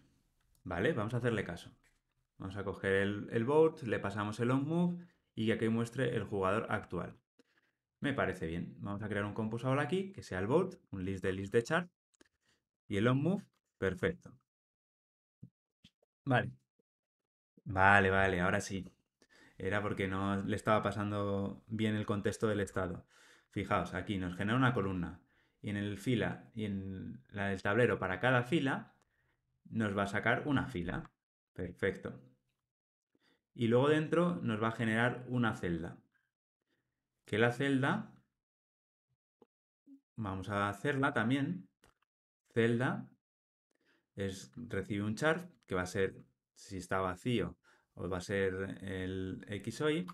¿Vale? Vamos a hacerle caso. Vamos a coger el, board, le pasamos el on move y que aquí muestre el jugador actual. Me parece bien. Vamos a crear un composable aquí, que sea el board, un list de list de chart, y el move perfecto. Vale. Vale, vale, ahora sí. Era porque no le estaba pasando bien el contexto del estado. Fijaos, aquí nos genera una columna y en el fila y en la del tablero para cada fila nos va a sacar una fila. Perfecto. Y luego dentro nos va a generar una celda. Que la celda vamos a hacerla también celda es, recibe un chart que va a ser, si está vacío, o va a ser el xoi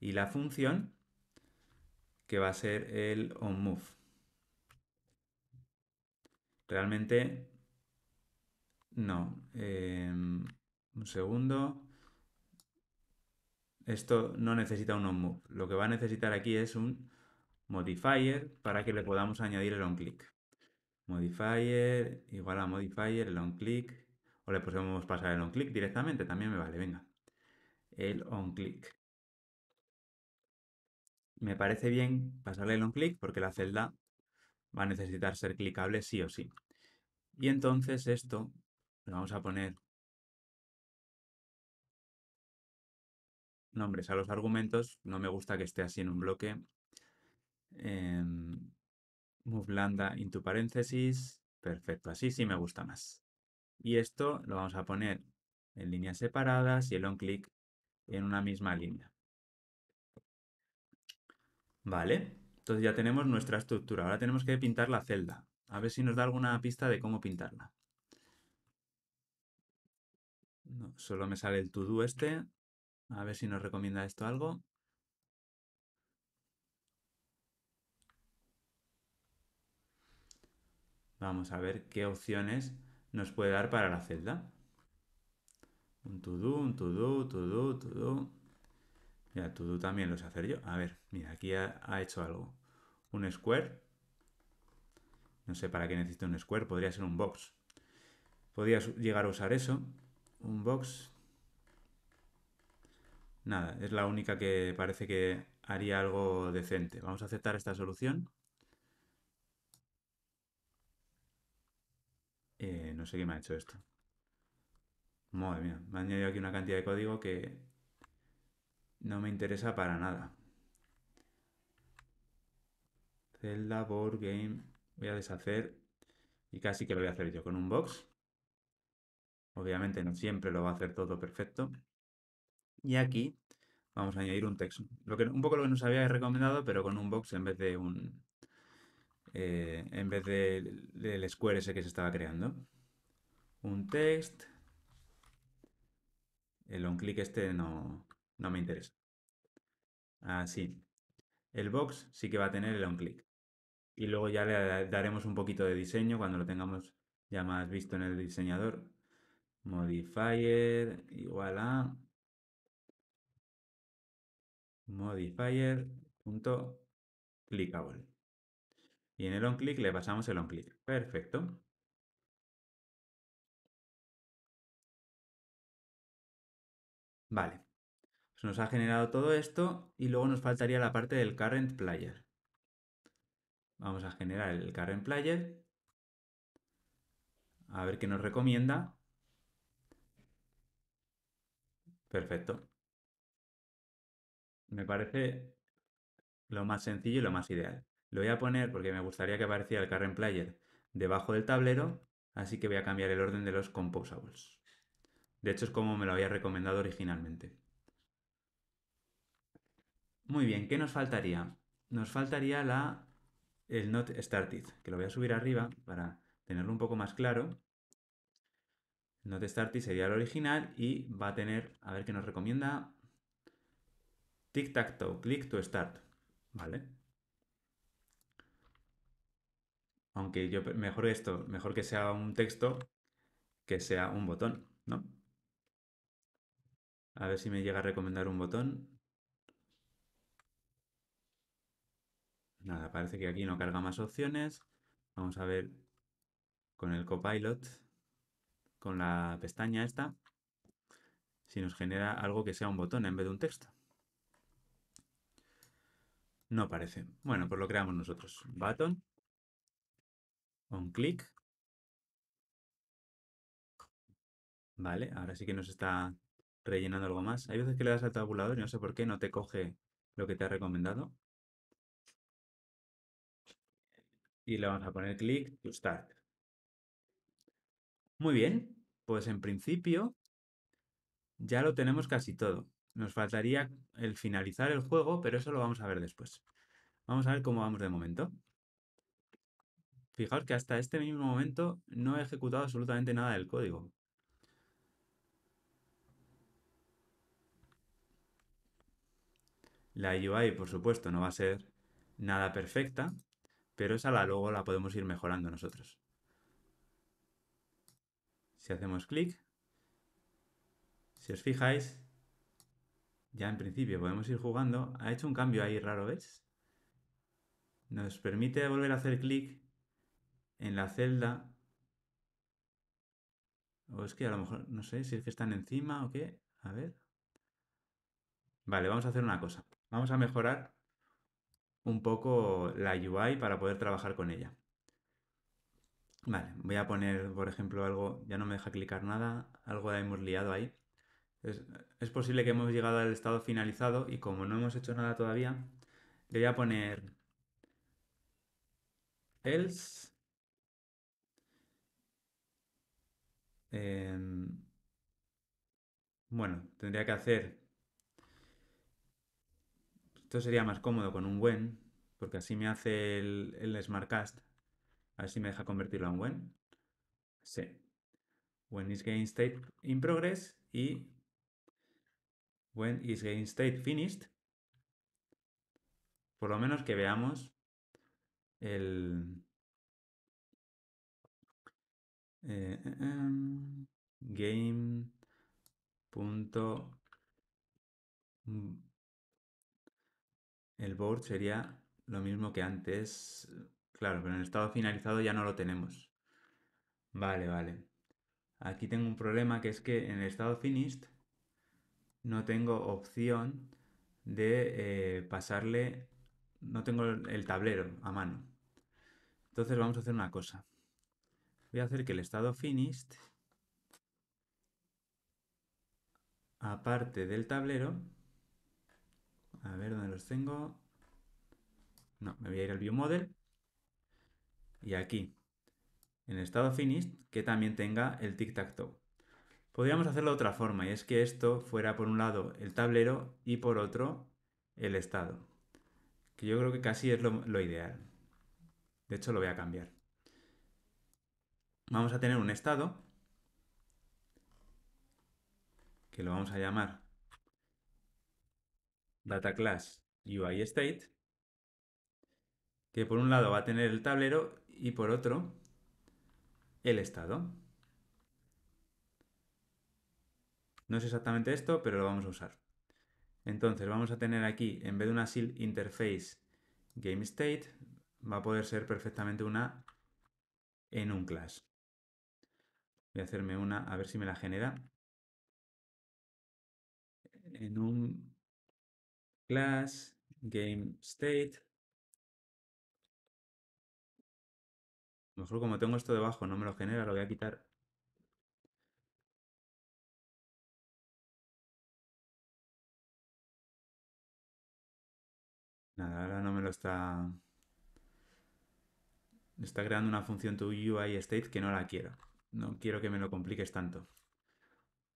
y la función que va a ser el onMove. Realmente, no. Em, un segundo. Esto no necesita un onMove. Lo que va a necesitar aquí es un modifier para que le podamos añadir el onClick. Modifier, igual a modifier, el click O le podemos pasar el on click directamente, también me vale, venga. El on click Me parece bien pasarle el on click porque la celda va a necesitar ser clicable sí o sí. Y entonces esto lo vamos a poner nombres a los argumentos. No me gusta que esté así en un bloque. Em, Move lambda into paréntesis. Perfecto, así sí me gusta más. Y esto lo vamos a poner en líneas separadas y el on click en una misma línea. Vale, entonces ya tenemos nuestra estructura. Ahora tenemos que pintar la celda. A ver si nos da alguna pista de cómo pintarla. No, solo me sale el to do este. A ver si nos recomienda esto algo. Vamos a ver qué opciones nos puede dar para la celda. Un to un to-do, to-do, to Mira, también lo sé hacer yo. A ver, mira, aquí ha, ha hecho algo. Un square. No sé para qué necesito un square, podría ser un box. Podría llegar a usar eso. Un box. Nada, es la única que parece que haría algo decente. Vamos a aceptar esta solución. Eh, no sé qué me ha hecho esto. Madre mía, me ha añadido aquí una cantidad de código que no me interesa para nada. Zelda Board Game. Voy a deshacer y casi que lo voy a hacer yo con un box. Obviamente no siempre lo va a hacer todo perfecto. Y aquí vamos a añadir un texto. Lo que, un poco lo que nos había recomendado, pero con un box en vez de un, eh, en vez del square ese que se estaba creando. Un text. El on click este no, me interesa. Así. El box sí que va a tener el on click. Y luego ya le daremos un poquito de diseño cuando lo tengamos ya más visto en el diseñador. Modifier igual a modifier.clickable. Y en el onClick le pasamos el onClick. Perfecto. Vale. Pues nos ha generado todo esto y luego nos faltaría la parte del current player. Vamos a generar el current player. A ver qué nos recomienda. Perfecto. Me parece lo más sencillo y lo más ideal. Lo voy a poner porque me gustaría que apareciera el current player debajo del tablero, así que voy a cambiar el orden de los composables. De hecho es como me lo había recomendado originalmente. Muy bien, ¿qué nos faltaría? Nos faltaría la, el not started, que lo voy a subir arriba para tenerlo un poco más claro. Not started sería el original y va a tener, a ver qué nos recomienda, tic-tac-toe, click to start, ¿vale? Aunque yo mejor esto, mejor que sea un texto que sea un botón, ¿no? A ver si me llega a recomendar un botón. Nada, parece que aquí no carga más opciones. Vamos a ver con el copilot, con la pestaña esta, si nos genera algo que sea un botón en vez de un texto. No parece. Bueno, pues lo creamos nosotros. Button. Un clic. Vale, ahora sí que nos está rellenando algo más. Hay veces que le das al tabulador y no sé por qué no te coge lo que te ha recomendado. Y le vamos a poner clic to start. Muy bien, pues en principio ya lo tenemos casi todo. Nos faltaría el finalizar el juego, pero eso lo vamos a ver después. Vamos a ver cómo vamos de momento. Fijaos que hasta este mismo momento no he ejecutado absolutamente nada del código. La UI, por supuesto, no va a ser nada perfecta, pero esa la luego la podemos ir mejorando nosotros. Si hacemos clic, si os fijáis, ya en principio podemos ir jugando. Ha hecho un cambio ahí raro, ¿ves? Nos permite volver a hacer clic en la celda. O es que a lo mejor, no sé si es que están encima o qué. A ver. Vale, vamos a hacer una cosa. Vamos a mejorar un poco la UI para poder trabajar con ella. Vale, voy a poner, por ejemplo, algo, ya no me deja clicar nada, algo hemos liado ahí. Es, es, posible que hemos llegado al estado finalizado y como no hemos hecho nada todavía, le voy a poner else Em, bueno, tendría que hacer... Esto sería más cómodo con un when, porque así me hace el, el smartcast. A ver si me deja convertirlo en when. Sí. When is game state in progress y when is game state finished. Por lo menos que veamos el, eh, eh, em, game punto mm, el board sería lo mismo que antes claro pero en el estado finalizado ya no lo tenemos vale vale aquí tengo un problema que es que en el estado finished no tengo opción de eh, pasarle no tengo el tablero a mano entonces vamos a hacer una cosa voy a hacer que el estado finished, aparte del tablero, a ver dónde los tengo, no, me voy a ir al view model, y aquí, en estado finished, que también tenga el tic-tac-toe. Podríamos hacerlo de otra forma, y es que esto fuera por un lado el tablero y por otro el estado, que yo creo que casi es lo ideal. De hecho, lo voy a cambiar vamos a tener un estado que lo vamos a llamar data class UI state, que por un lado va a tener el tablero y por otro el estado. No es exactamente esto, pero lo vamos a usar. Entonces vamos a tener aquí, en vez de una SIL interface game state, va a poder ser perfectamente una en un class. Voy a hacerme una, a ver si me la genera. En un class game state. A lo mejor como tengo esto debajo no me lo genera, lo voy a quitar. Nada, ahora no me lo está... Está creando una función to UI state que no la quiero. No quiero que me lo compliques tanto.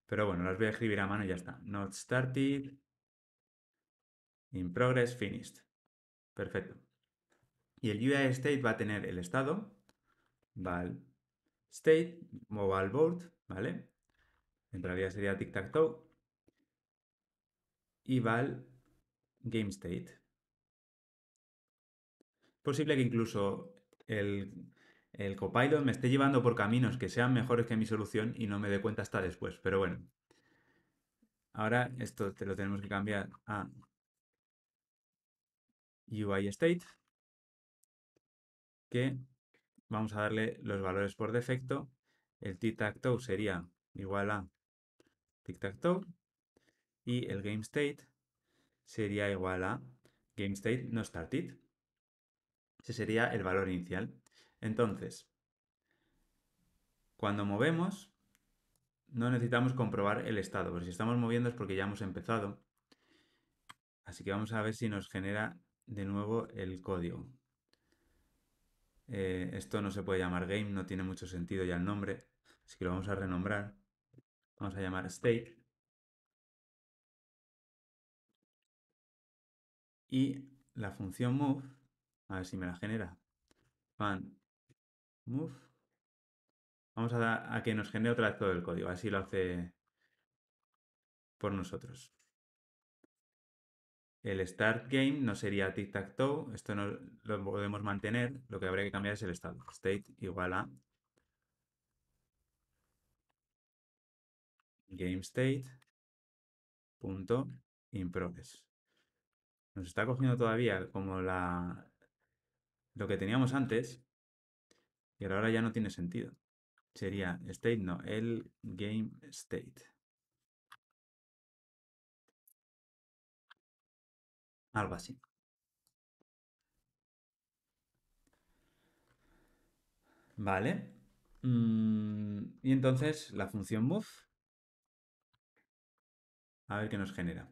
Pero bueno, las voy a escribir a mano y ya está. Not started. In progress, finished. Perfecto. Y el UI state va a tener el estado, val state, mobile board, ¿vale? En realidad sería tic-tac-toe. Y val game state. Posible que incluso el el copilot me esté llevando por caminos que sean mejores que mi solución y no me dé cuenta hasta después. Pero bueno, ahora esto te lo tenemos que cambiar a UI state, que vamos a darle los valores por defecto. El tic-tac-toe sería igual a tic-tac-toe y el game state sería igual a game state no started. Ese sería el valor inicial. Entonces, cuando movemos, no necesitamos comprobar el estado, porque si estamos moviendo es porque ya hemos empezado. Así que vamos a ver si nos genera de nuevo el código. Eh, esto no se puede llamar game, no tiene mucho sentido ya el nombre, así que lo vamos a renombrar. Vamos a llamar state. Y la función move, a ver si me la genera, move. Vamos a, a que nos genere otra vez todo el código. Así lo hace por nosotros. El start game no sería tic-tac-toe. Esto no lo podemos mantener. Lo que habría que cambiar es el estado. State igual a game state Nos está cogiendo todavía como la lo que teníamos antes, pero ahora ya no tiene sentido. Sería state, no, el game state. Algo así. Vale. Mm, y entonces la función move. A ver qué nos genera.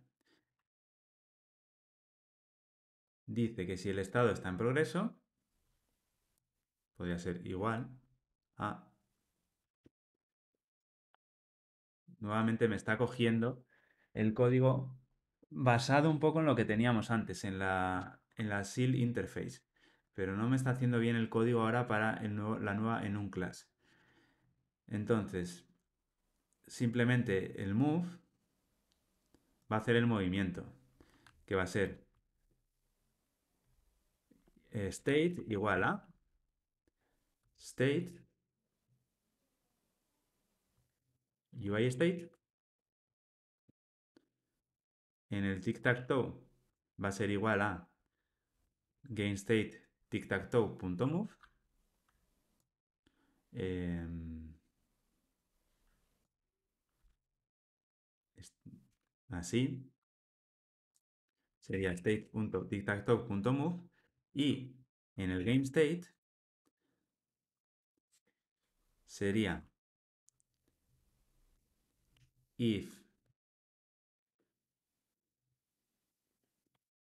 Dice que si el estado está en progreso, podría ser igual a... Nuevamente me está cogiendo el código basado un poco en lo que teníamos antes, en la, en la SIL interface. Pero no me está haciendo bien el código ahora para la nueva en un class. Entonces, simplemente el move va a hacer el movimiento, que va a ser eh, state igual a state, UI state. En el tic-tac-toe va a ser igual a state tic-tac-toe.move. Eh, em, así. Sería move y en el game state sería if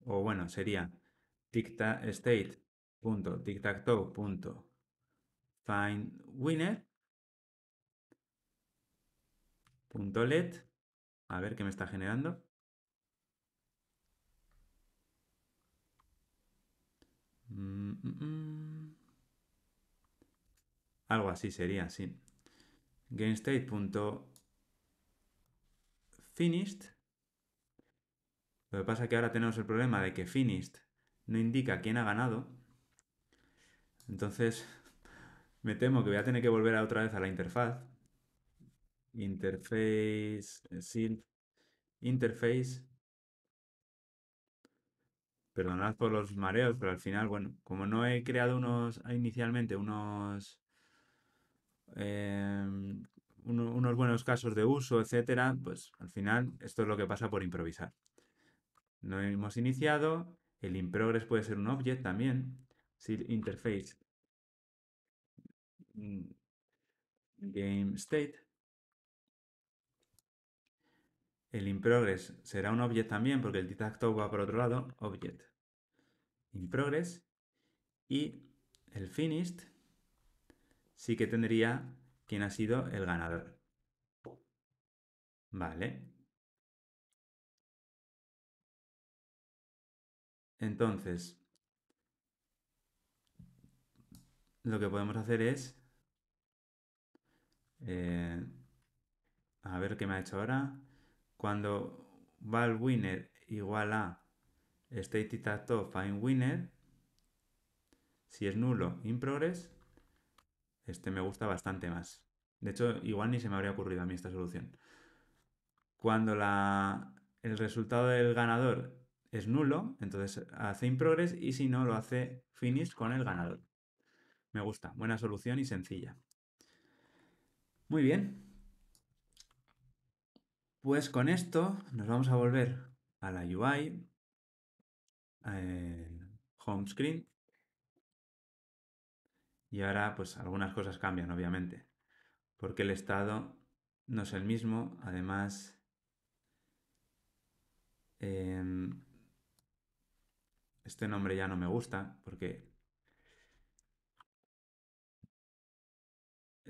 o bueno, sería tic-tac-state punto let a ver qué me está generando mm, mm, mm. Algo así sería, sí. GameState.finished. Lo que pasa es que ahora tenemos el problema de que finished no indica quién ha ganado. Entonces, me temo que voy a tener que volver otra vez a la interfaz. Interface, eh, sí interface. Perdonad por los mareos, pero al final, bueno, como no he creado unos inicialmente unos Em, unos buenos casos de uso, etcétera, pues al final esto es lo que pasa por improvisar. No hemos iniciado, el in progress puede ser un object también, Si interface mm, game state. El in progress será un object también porque el didacto va por otro lado, object in progress y el finished sí que tendría quien ha sido el ganador. Vale. Entonces, lo que podemos hacer es... Eh, a ver qué me ha hecho ahora. Cuando val winner igual a state find winner, si es nulo, in progress, este me gusta bastante más. De hecho, igual ni se me habría ocurrido a mí esta solución. Cuando el resultado del ganador es nulo, entonces hace in progress y si no, lo hace finish con el ganador. Me gusta, buena solución y sencilla. Muy bien. Pues con esto nos vamos a volver a la UI, eh, home screen, y ahora pues algunas cosas cambian, obviamente, porque el Estado no es el mismo, además... Em, este nombre ya no me gusta porque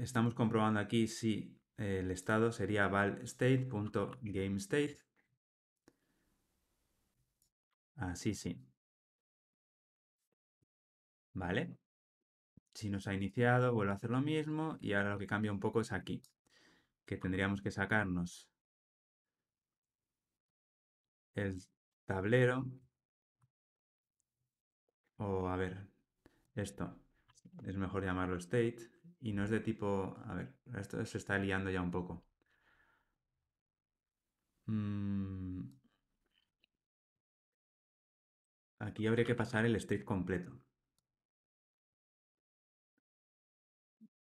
estamos comprobando aquí si el estado sería valstate.gamestate. Así sí. ¿Vale? si nos ha iniciado, vuelvo a hacer lo mismo y ahora lo que cambia un poco es aquí, que tendríamos que sacarnos el tablero o a ver, esto es mejor llamarlo state y no es de tipo, a ver, esto se está liando ya un poco. Mm. Aquí habría que pasar el state completo.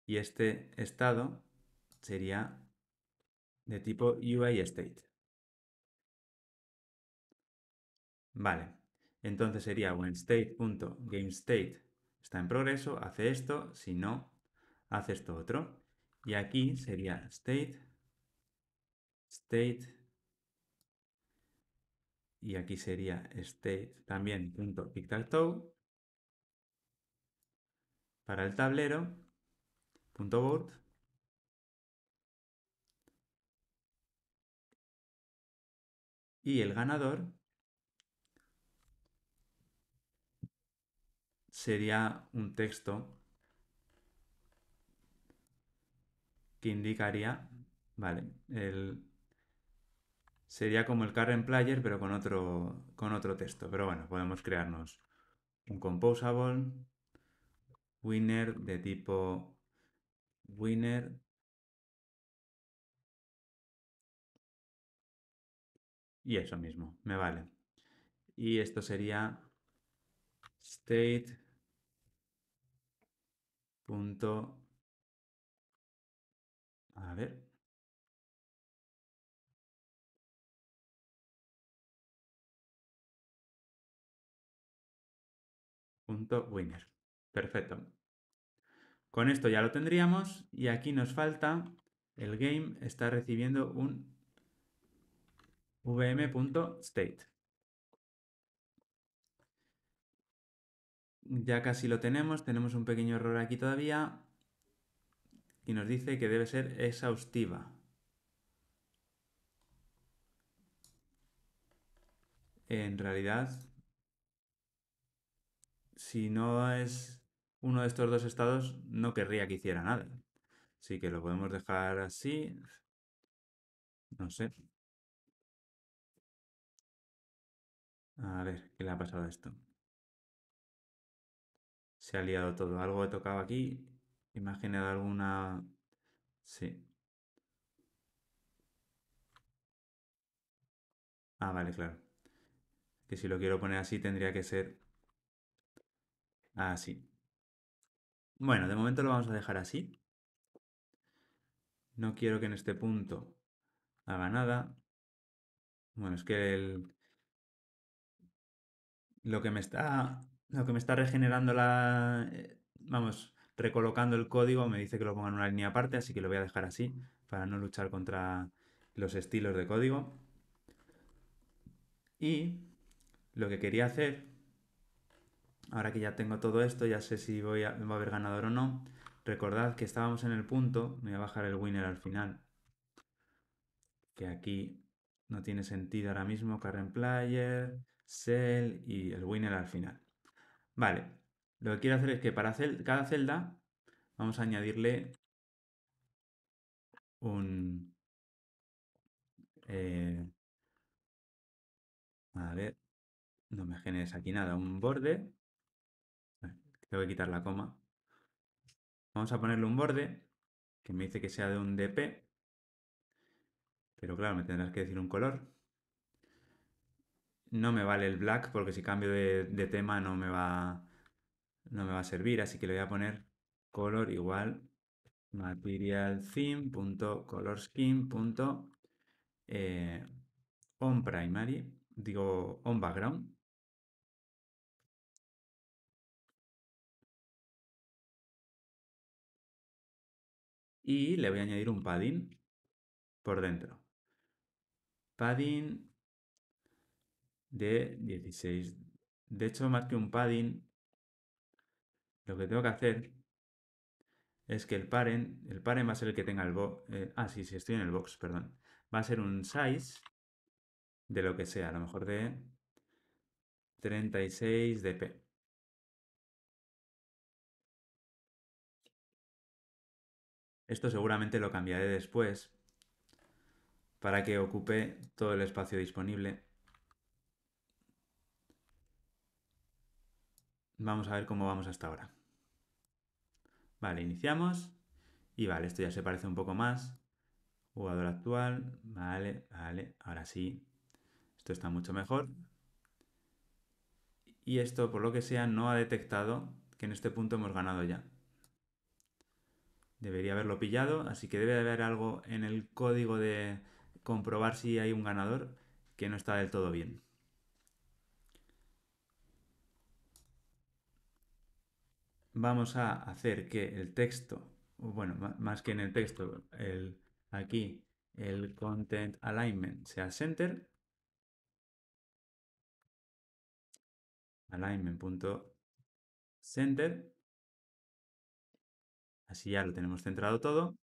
y este estado sería de tipo UI state. Vale, entonces sería when state.gameState está en progreso, hace esto, si no, hace esto otro. Y aquí sería state, state, y aquí sería state también para el tablero y el ganador sería un texto que indicaría, vale, el, sería como el current player pero con otro, con otro texto. Pero bueno, podemos crearnos un composable, winner de tipo Winner y eso mismo, me vale. Y esto sería state punto a ver punto winner perfecto con esto ya lo tendríamos y aquí nos falta el game está recibiendo un vm.state. Ya casi lo tenemos, tenemos un pequeño error aquí todavía y nos dice que debe ser exhaustiva. En realidad, si no es uno de estos dos estados no querría que hiciera nada. Así que lo podemos dejar así. No sé. A ver, ¿qué le ha pasado a esto? Se ha liado todo. Algo he tocado aquí. de alguna... Sí. Ah, vale, claro. Que si lo quiero poner así tendría que ser así. Bueno, de momento lo vamos a dejar así. No quiero que en este punto haga nada. Bueno, es que el... lo que me está lo que me está regenerando la eh, vamos, recolocando el código me dice que lo ponga en una línea aparte, así que lo voy a dejar así para no luchar contra los estilos de código. Y lo que quería hacer ahora que ya tengo todo esto, ya sé si voy a, va a haber ganador o no. Recordad que estábamos en el punto, voy a bajar el winner al final, que aquí no tiene sentido ahora mismo, current player, sell y el winner al final. Vale, lo que quiero hacer es que para cada celda vamos a añadirle un... Eh, a ver, no me generes aquí nada, un borde voy a quitar la coma. Vamos a ponerle un borde que me dice que sea de un DP. Pero claro, me tendrás que decir un color. No me vale el black porque si cambio de, tema no me, va, no me va a servir. Así que le voy a poner color igual on eh, primary digo on background. y le voy a añadir un padding por dentro. Padding de 16. De hecho, más que un padding, lo que tengo que hacer es que el parent, el parent va a ser el que tenga el box. Eh, ah, sí, sí, estoy en el box, perdón. Va a ser un size de lo que sea, a lo mejor de 36 dp. Esto seguramente lo cambiaré después para que ocupe todo el espacio disponible. Vamos a ver cómo vamos hasta ahora. Vale, iniciamos. Y vale, esto ya se parece un poco más. Jugador actual. Vale, vale, ahora sí. Esto está mucho mejor. Y esto, por lo que sea, no ha detectado que en este punto hemos ganado ya debería haberlo pillado, así que debe haber algo en el código de comprobar si hay un ganador que no está del todo bien. Vamos a hacer que el texto, bueno, más que en el texto, el, aquí el content alignment sea center. Alignment.center Así ya lo tenemos centrado todo.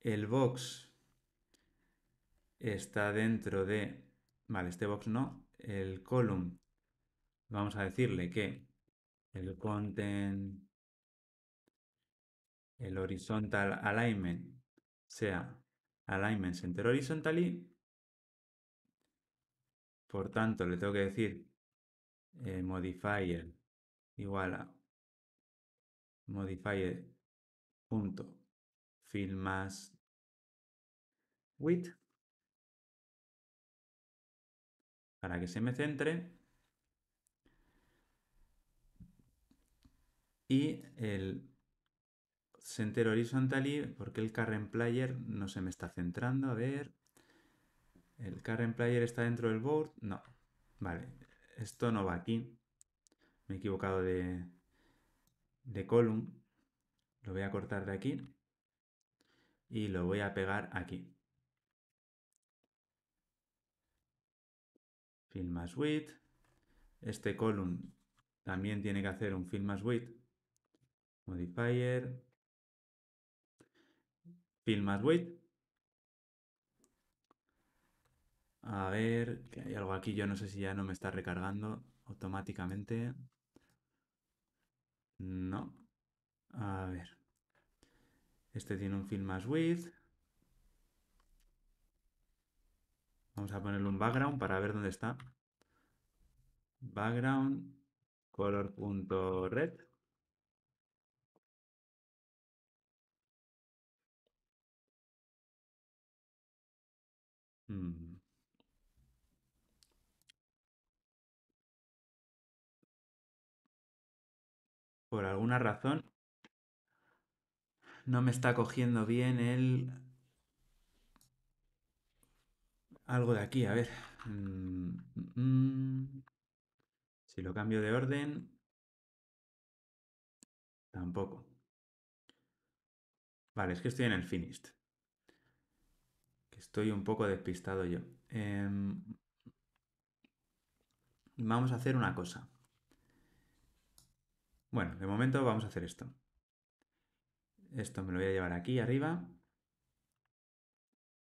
El box está dentro de... Vale, este box no. El column. Vamos a decirle que el content, el horizontal alignment sea alignment center horizontally. Por tanto, le tengo que decir eh, modifier igual a modifier punto width para que se me centre y el center horizontally porque el current player no se me está centrando a ver el current player está dentro del board no vale esto no va aquí me he equivocado de, de column, lo voy a cortar de aquí y lo voy a pegar aquí. Fill más width. Este column también tiene que hacer un fill más width. Modifier. Fill más width. A ver, que hay algo aquí, yo no sé si ya no me está recargando automáticamente. No. A ver. Este tiene un film más width. Vamos a ponerle un background para ver dónde está. Background color.red. red. Mm. por alguna razón, no me está cogiendo bien el... Algo de aquí, a ver. Mm, mm, mm. si lo cambio de orden... Tampoco. Vale, es que estoy en el finished. Que estoy un poco despistado yo. Em, vamos a hacer una cosa. Bueno, de momento vamos a hacer esto. Esto me lo voy a llevar aquí arriba.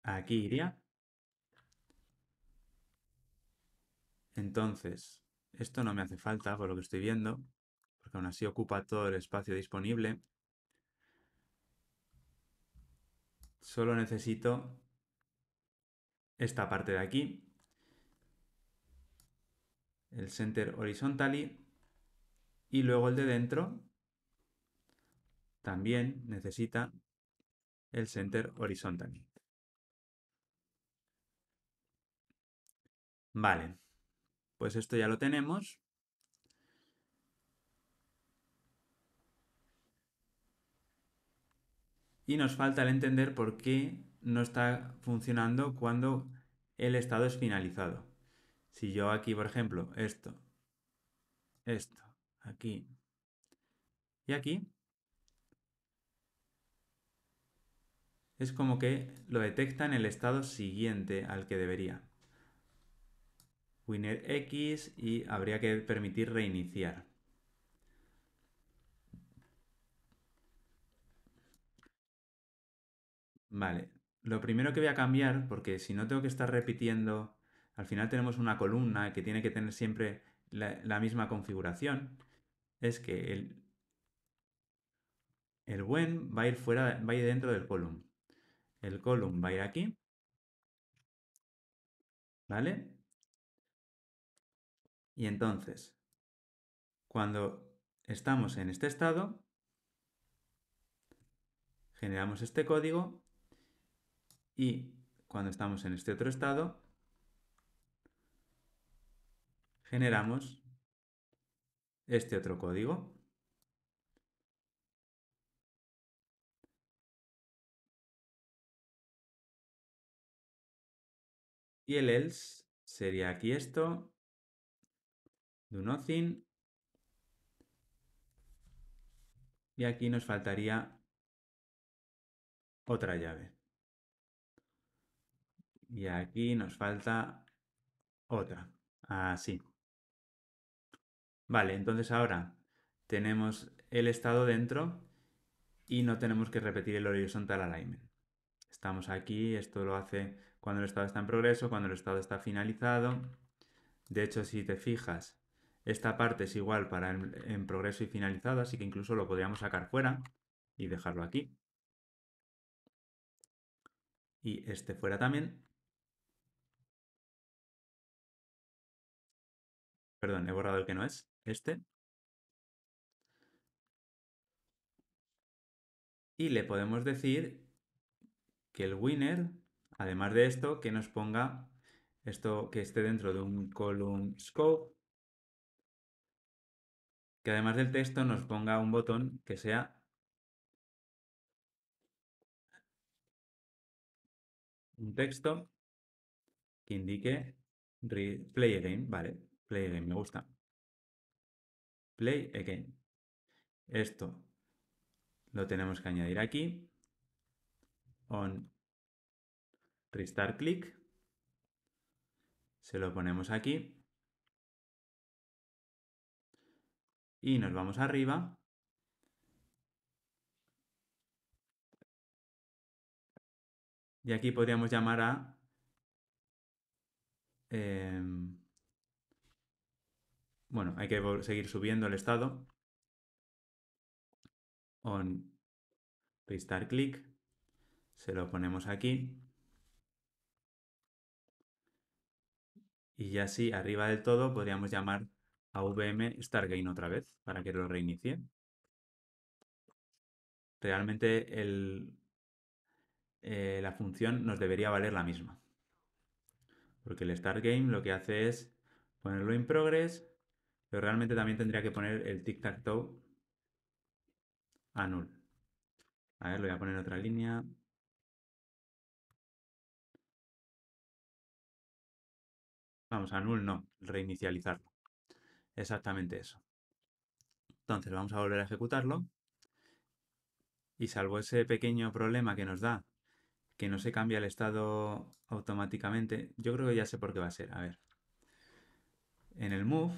Aquí iría. Entonces, esto no me hace falta por lo que estoy viendo, porque aún así ocupa todo el espacio disponible. Solo necesito esta parte de aquí, el center horizontally, y luego el de dentro también necesita el center horizontal. Vale, pues esto ya lo tenemos. Y nos falta el entender por qué no está funcionando cuando el estado es finalizado. Si yo aquí, por ejemplo, esto, esto aquí y aquí, es como que lo detecta en el estado siguiente al que debería. Winner X y habría que permitir reiniciar. Vale, lo primero que voy a cambiar, porque si no tengo que estar repitiendo, al final tenemos una columna que tiene que tener siempre la, la misma configuración, es que el, el when va a ir fuera, va a ir dentro del column. El column va a ir aquí. ¿Vale? Y entonces, cuando estamos en este estado, generamos este código y cuando estamos en este otro estado, generamos este otro código. Y el else sería aquí esto, do nothing. Y aquí nos faltaría otra llave. Y aquí nos falta otra. Así. Vale, entonces ahora tenemos el estado dentro y no tenemos que repetir el horizontal alignment. Estamos aquí, esto lo hace cuando el estado está en progreso, cuando el estado está finalizado. De hecho, si te fijas, esta parte es igual para en, progreso y finalizado, así que incluso lo podríamos sacar fuera y dejarlo aquí. Y este fuera también. Perdón, he borrado el que no es este. Y le podemos decir que el winner, además de esto, que nos ponga esto que esté dentro de un column scope, que además del texto nos ponga un botón que sea un texto que indique play game, vale, play me gusta play again. Esto lo tenemos que añadir aquí. On restart click. Se lo ponemos aquí. Y nos vamos arriba. Y aquí podríamos llamar a em, bueno, hay que seguir subiendo el estado. On click. Se lo ponemos aquí. Y ya así, arriba del todo, podríamos llamar a VM Stargain otra vez para que lo reinicie. Realmente eh, la función nos debería valer la misma. Porque el Stargame lo que hace es ponerlo en progress pero realmente también tendría que poner el tic-tac-toe a null. A ver, le voy a poner otra línea. Vamos, a null no, reinicializarlo. Exactamente eso. Entonces vamos a volver a ejecutarlo. Y salvo ese pequeño problema que nos da, que no se cambia el estado automáticamente, yo creo que ya sé por qué va a ser. A ver. En el move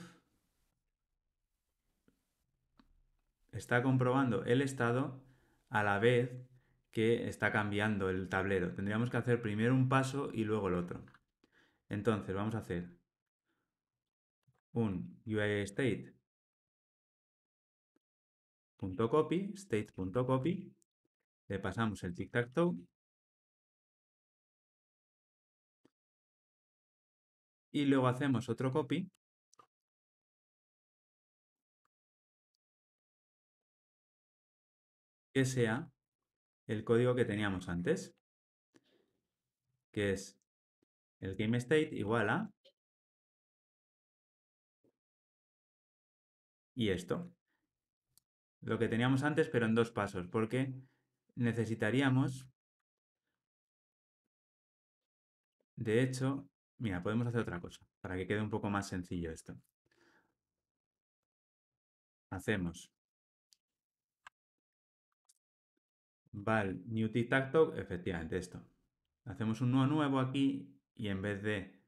está comprobando el estado a la vez que está cambiando el tablero. Tendríamos que hacer primero un paso y luego el otro. Entonces vamos a hacer un UI state .copy, state.copy, le pasamos el tic-tac-toe y luego hacemos otro copy que sea el código que teníamos antes, que es el state igual a y esto. Lo que teníamos antes, pero en dos pasos, porque necesitaríamos, de hecho, mira, podemos hacer otra cosa, para que quede un poco más sencillo esto. Hacemos val new tic efectivamente esto. Hacemos un nuevo aquí y en vez de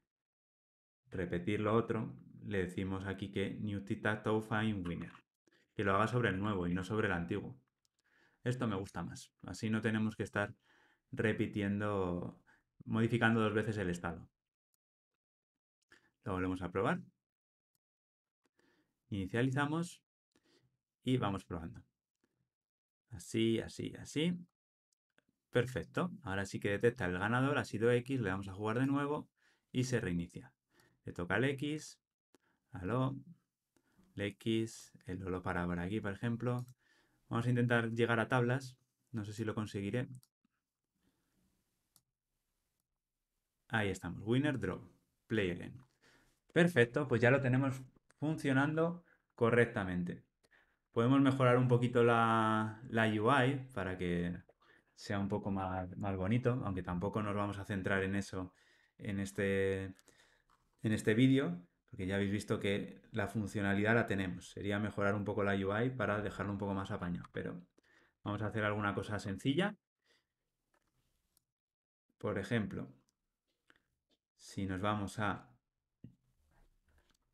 repetir lo otro, le decimos aquí que new tic find winner. Que lo haga sobre el nuevo y no sobre el antiguo. Esto me gusta más. Así no tenemos que estar repitiendo, modificando dos veces el estado. Lo volvemos a probar. Inicializamos y vamos probando. Así, así, así. Perfecto. Ahora sí que detecta el ganador, ha sido X, le vamos a jugar de nuevo y se reinicia. Le toca el X, aló, el X, el lolo para por aquí, por ejemplo. Vamos a intentar llegar a tablas. No sé si lo conseguiré. Ahí estamos. Winner, draw, play again. Perfecto, pues ya lo tenemos funcionando correctamente. Podemos mejorar un poquito la, la UI para que sea un poco más, bonito, aunque tampoco nos vamos a centrar en eso en este, en este vídeo, porque ya habéis visto que la funcionalidad la tenemos. Sería mejorar un poco la UI para dejarlo un poco más apañado, pero vamos a hacer alguna cosa sencilla. Por ejemplo, si nos vamos a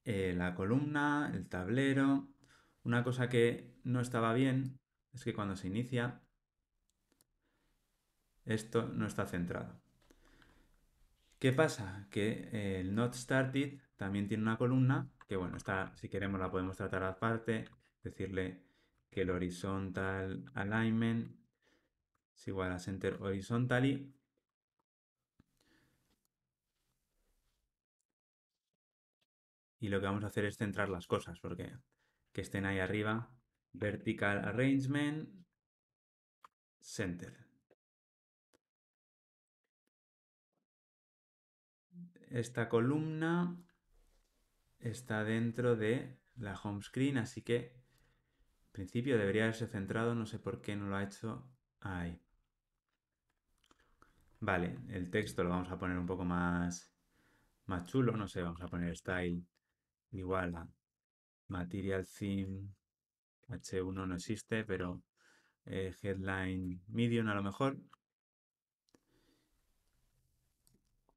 eh, la columna, el tablero, una cosa que no estaba bien es que cuando se inicia, esto no está centrado. ¿Qué pasa? Que el not started también tiene una columna que, bueno, está, si queremos la podemos tratar aparte, decirle que el horizontal alignment es igual a center horizontally. Y lo que vamos a hacer es centrar las cosas, porque que estén ahí arriba. Vertical Arrangement Center. Esta columna está dentro de la home screen, así que en principio debería haberse centrado, no sé por qué no lo ha hecho ahí. Vale, el texto lo vamos a poner un poco más, más chulo, no sé, vamos a poner style igual a Material Theme H1 no existe, pero eh, Headline Medium a lo mejor.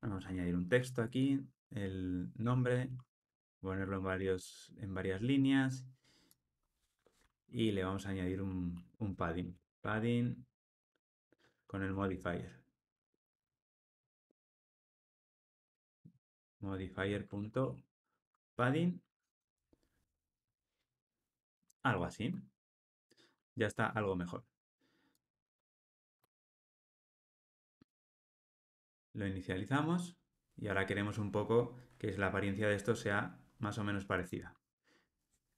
Vamos a añadir un texto aquí, el nombre, ponerlo en, varios, en varias líneas y le vamos a añadir un, un padding. Padding con el modifier. Modifier.padding algo así. Ya está algo mejor. Lo inicializamos y ahora queremos un poco que la apariencia de esto sea más o menos parecida.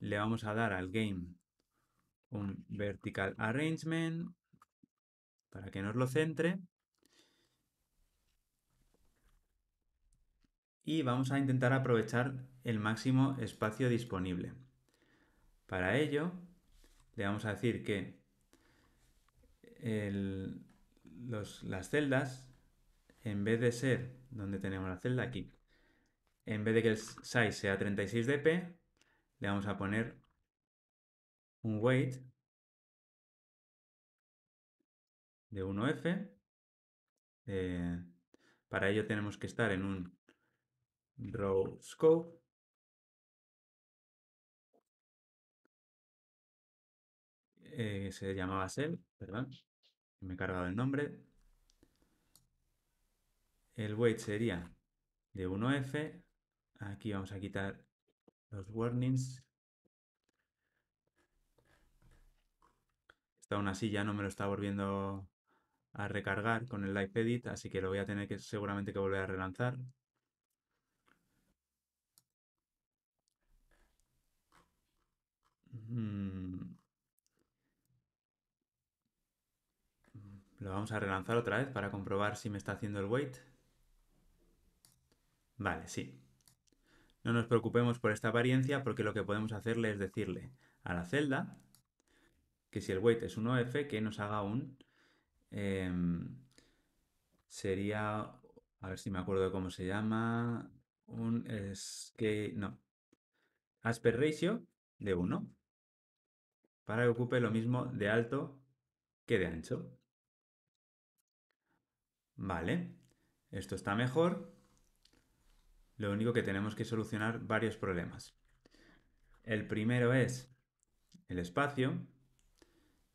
Le vamos a dar al game un vertical arrangement para que nos lo centre. Y vamos a intentar aprovechar el máximo espacio disponible. Para ello, le vamos a decir que las celdas, en vez de ser donde tenemos la celda aquí, en vez de que el size sea 36 dp, le vamos a poner un weight de 1f. Eh, para ello tenemos que estar en un row scope Eh, se llamaba Sel, perdón, me he cargado el nombre. El weight sería de 1F. Aquí vamos a quitar los warnings. está aún así ya no me lo está volviendo a recargar con el live edit, así que lo voy a tener que seguramente que volver a relanzar. Mm. Lo vamos a relanzar otra vez para comprobar si me está haciendo el weight. Vale, sí. No nos preocupemos por esta apariencia porque lo que podemos hacerle es decirle a la celda que si el weight es 1f, que nos haga un... Em, sería... A ver si me acuerdo de cómo se llama. Un... Es que... No. Asper ratio de 1 para que ocupe lo mismo de alto que de ancho. Vale, esto está mejor. Lo único que tenemos que solucionar varios problemas. El primero es el espacio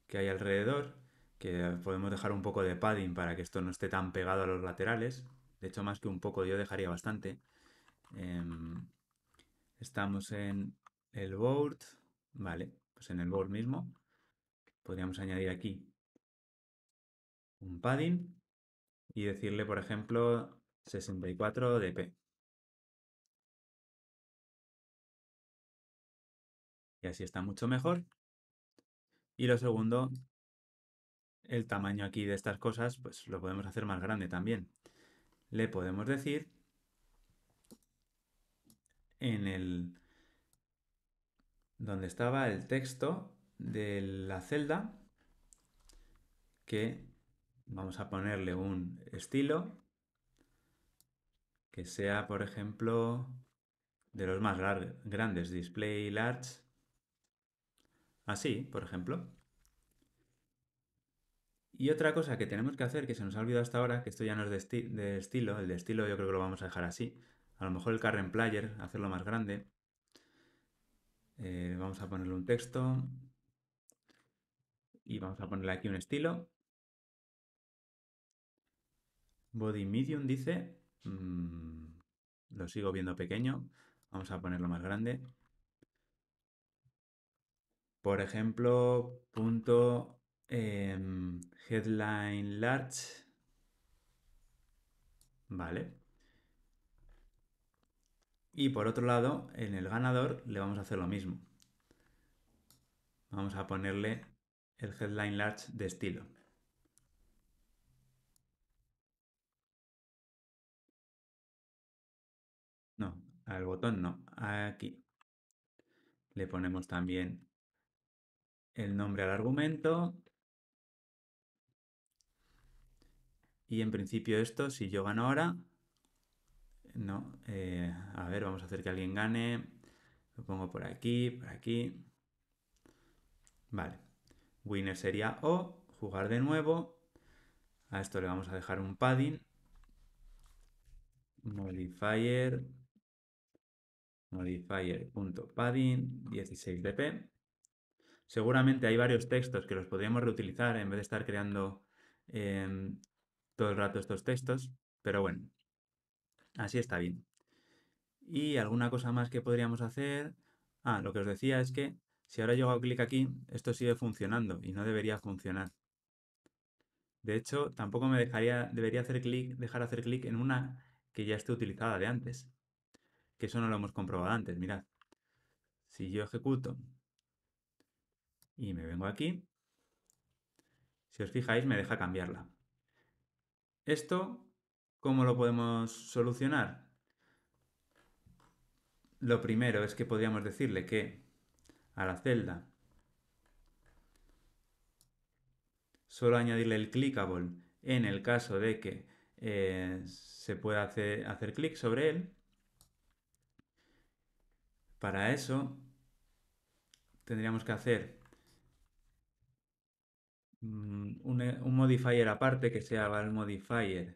que hay alrededor, que podemos dejar un poco de padding para que esto no esté tan pegado a los laterales. De hecho, más que un poco, yo dejaría bastante. Em, estamos en el board. Vale, pues en el board mismo. Podríamos añadir aquí un padding y decirle, por ejemplo, 64 dp. Y así está mucho mejor. Y lo segundo, el tamaño aquí de estas cosas, pues lo podemos hacer más grande también. Le podemos decir en el donde estaba el texto de la celda que Vamos a ponerle un estilo que sea, por ejemplo, de los más grandes, display large, así, por ejemplo. Y otra cosa que tenemos que hacer, que se nos ha olvidado hasta ahora, que esto ya no es de, estilo, el de estilo yo creo que lo vamos a dejar así, a lo mejor el en player, hacerlo más grande. Eh, vamos a ponerle un texto y vamos a ponerle aquí un estilo Body medium dice, mm, lo sigo viendo pequeño, vamos a ponerlo más grande. Por ejemplo, punto em, headline large. Vale. Y por otro lado, en el ganador le vamos a hacer lo mismo. Vamos a ponerle el headline large de estilo. Al botón no, aquí. Le ponemos también el nombre al argumento. Y en principio esto, si yo gano ahora, no, eh, a ver, vamos a hacer que alguien gane. Lo pongo por aquí, por aquí. Vale. Winner sería O, jugar de nuevo. A esto le vamos a dejar un padding. Modifier modifier.padding 16dp. Seguramente hay varios textos que los podríamos reutilizar en vez de estar creando em, todo el rato estos textos, pero bueno, así está bien. Y alguna cosa más que podríamos hacer. Ah, lo que os decía es que si ahora yo hago clic aquí, esto sigue funcionando y no debería funcionar. De hecho, tampoco me dejaría, debería hacer clic, dejar hacer clic en una que ya esté utilizada de antes que eso no lo hemos comprobado antes, mirad. Si yo ejecuto y me vengo aquí, si os fijáis me deja cambiarla. Esto, ¿cómo lo podemos solucionar? Lo primero es que podríamos decirle que a la celda solo añadirle el clickable en el caso de que eh, se pueda hacer, hacer clic sobre él para eso tendríamos que hacer mm, un, modifier aparte que sea val modifier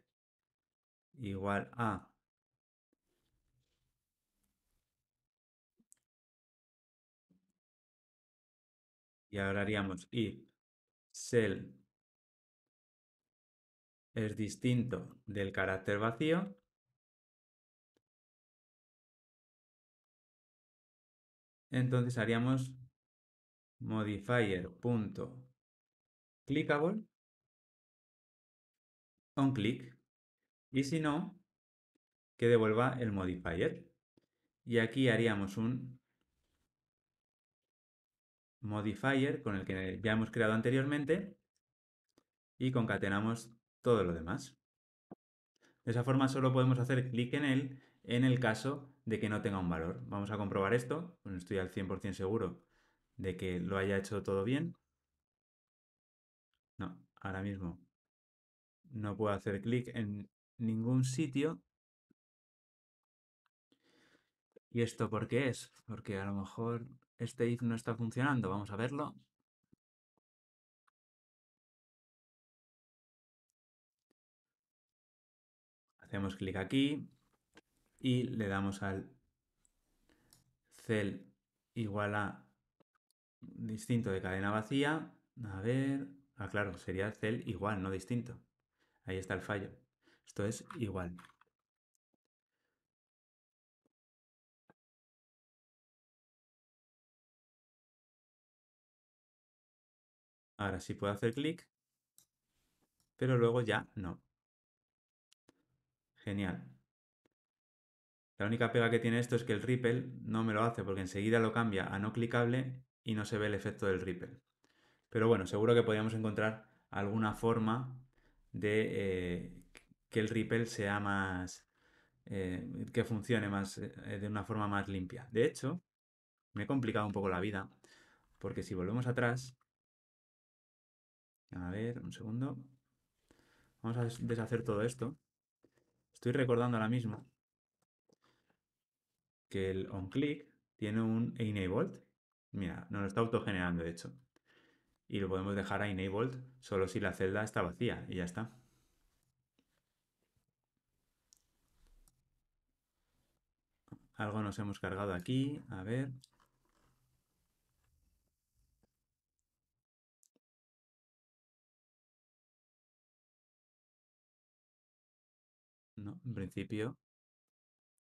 igual a y ahora haríamos if cell es distinto del carácter vacío Entonces haríamos modifier.clickable on y si no, que devuelva el modifier. Y aquí haríamos un modifier con el que ya hemos creado anteriormente y concatenamos todo lo demás. De esa forma solo podemos hacer clic en él en el caso de que no tenga un valor. Vamos a comprobar esto. estoy al 100% seguro de que lo haya hecho todo bien. No, ahora mismo no puedo hacer clic en ningún sitio. ¿Y esto por qué es? Porque a lo mejor este if no está funcionando. Vamos a verlo. Hacemos clic aquí, y le damos al cel igual a distinto de cadena vacía. A ver, ah, claro, sería cel igual, no distinto. Ahí está el fallo. Esto es igual. Ahora sí puedo hacer clic, pero luego ya no. Genial. La única pega que tiene esto es que el ripple no me lo hace porque enseguida lo cambia a no clicable y no se ve el efecto del ripple. Pero bueno, seguro que podríamos encontrar alguna forma de eh, que el ripple sea más... Eh, que funcione más eh, de una forma más limpia. De hecho, me he complicado un poco la vida porque si volvemos atrás... A ver, un segundo. Vamos a deshacer todo esto. Estoy recordando ahora mismo que el onClick tiene un enabled. Mira, nos lo está autogenerando, de hecho. Y lo podemos dejar a enabled solo si la celda está vacía y ya está. Algo nos hemos cargado aquí, a ver. No, en principio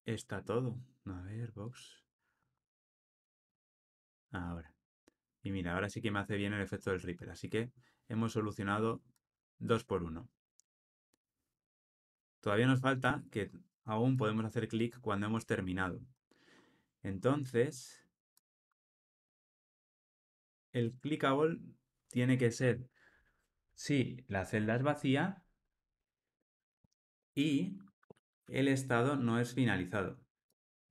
está todo. A ver, box. Ahora. Y mira, ahora sí que me hace bien el efecto del Ripper. Así que hemos solucionado 2 por 1. Todavía nos falta que aún podemos hacer clic cuando hemos terminado. Entonces, el clickable tiene que ser si la celda es vacía y el estado no es finalizado.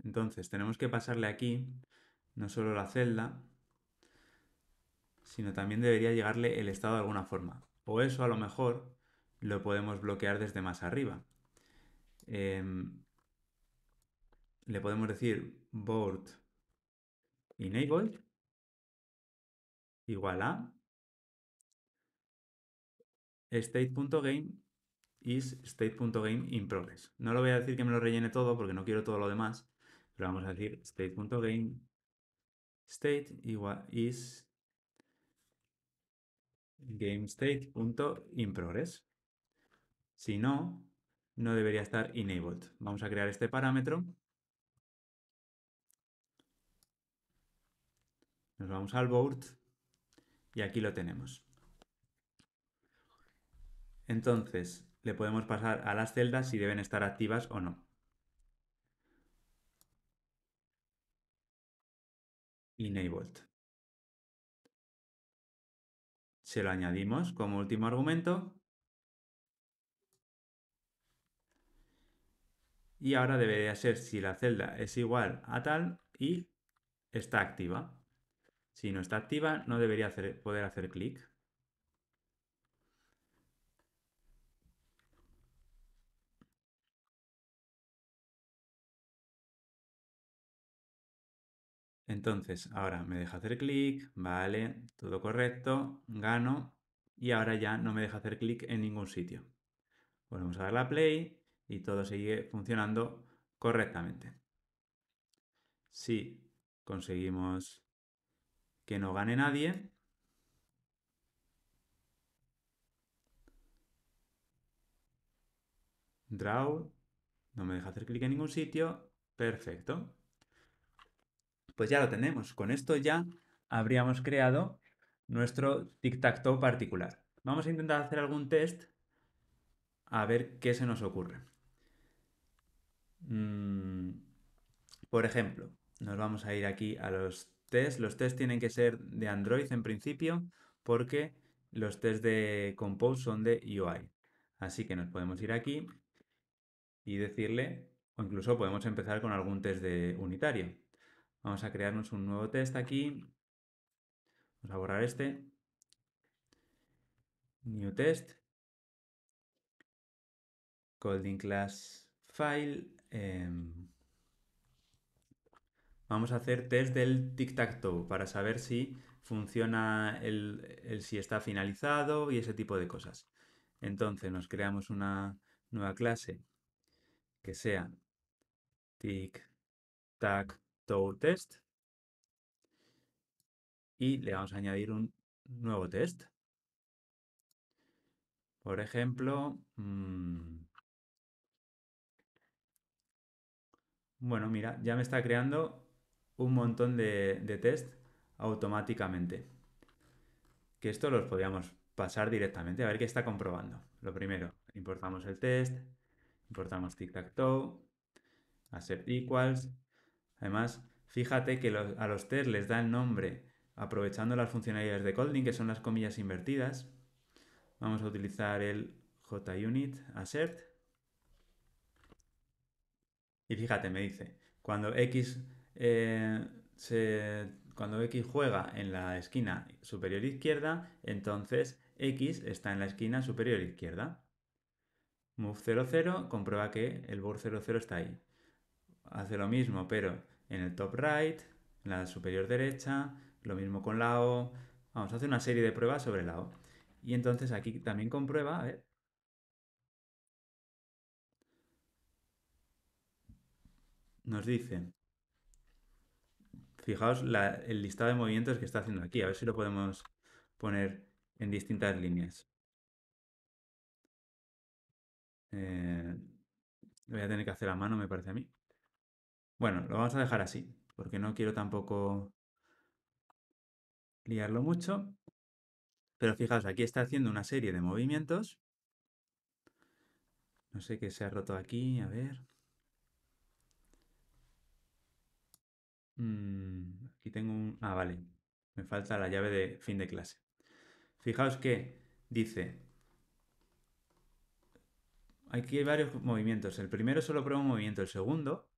Entonces tenemos que pasarle aquí no solo la celda, sino también debería llegarle el estado de alguna forma. O eso a lo mejor lo podemos bloquear desde más arriba. Em, le podemos decir board enabled igual a state.game is state.game in progress. No lo voy a decir que me lo rellene todo porque no quiero todo lo demás, vamos a decir state.game state igual is progress. Si no, no debería estar enabled. Vamos a crear este parámetro. Nos vamos al board y aquí lo tenemos. Entonces, le podemos pasar a las celdas si deben estar activas o no. enabled. Se lo añadimos como último argumento. Y ahora debería ser si la celda es igual a tal y está activa. Si no está activa, no debería poder hacer clic. Entonces, ahora me deja hacer clic, vale, todo correcto, gano y ahora ya no me deja hacer clic en ningún sitio. Volvemos a dar la play y todo sigue funcionando correctamente. Si conseguimos que no gane nadie, draw, no me deja hacer clic en ningún sitio, perfecto pues ya lo tenemos. Con esto ya habríamos creado nuestro tic-tac-toe particular. Vamos a intentar hacer algún test a ver qué se nos ocurre. Mm, por ejemplo, nos vamos a ir aquí a los tests. Los tests tienen que ser de Android en principio porque los tests de Compose son de UI. Así que nos podemos ir aquí y decirle, o incluso podemos empezar con algún test de unitario. Vamos a crearnos un nuevo test aquí. Vamos a borrar este. New test. Colding class file. Em, vamos a hacer test del tic-tac-toe para saber si funciona el, el, si está finalizado y ese tipo de cosas. Entonces nos creamos una nueva clase que sea tic tac test y le vamos a añadir un nuevo test. Por ejemplo, mm. bueno, mira, ya me está creando un montón de, test automáticamente. Que esto los podríamos pasar directamente a ver qué está comprobando. Lo primero, importamos el test, importamos tic-tac-toe, assert equals, Además, fíjate que a los test les da el nombre aprovechando las funcionalidades de Kotlin, que son las comillas invertidas. Vamos a utilizar el JUnit assert. Y fíjate, me dice, cuando X, eh, cuando X juega en la esquina superior izquierda, entonces X está en la esquina superior izquierda. Move 00 comprueba que el board 00 está ahí hace lo mismo, pero en el top right, en la superior derecha, lo mismo con la O. Vamos, hace una serie de pruebas sobre la O. Y entonces aquí también comprueba, a ver. Nos dice, fijaos el listado de movimientos que está haciendo aquí, a ver si lo podemos poner en distintas líneas. Eh, voy a tener que hacer a mano, me parece a mí. Bueno, lo vamos a dejar así, porque no quiero tampoco liarlo mucho. Pero fijaos, aquí está haciendo una serie de movimientos. No sé qué se ha roto aquí, a ver. Mm, aquí tengo un... Ah, vale. Me falta la llave de fin de clase. Fijaos que dice... Aquí hay varios movimientos. El primero solo prueba un movimiento. El segundo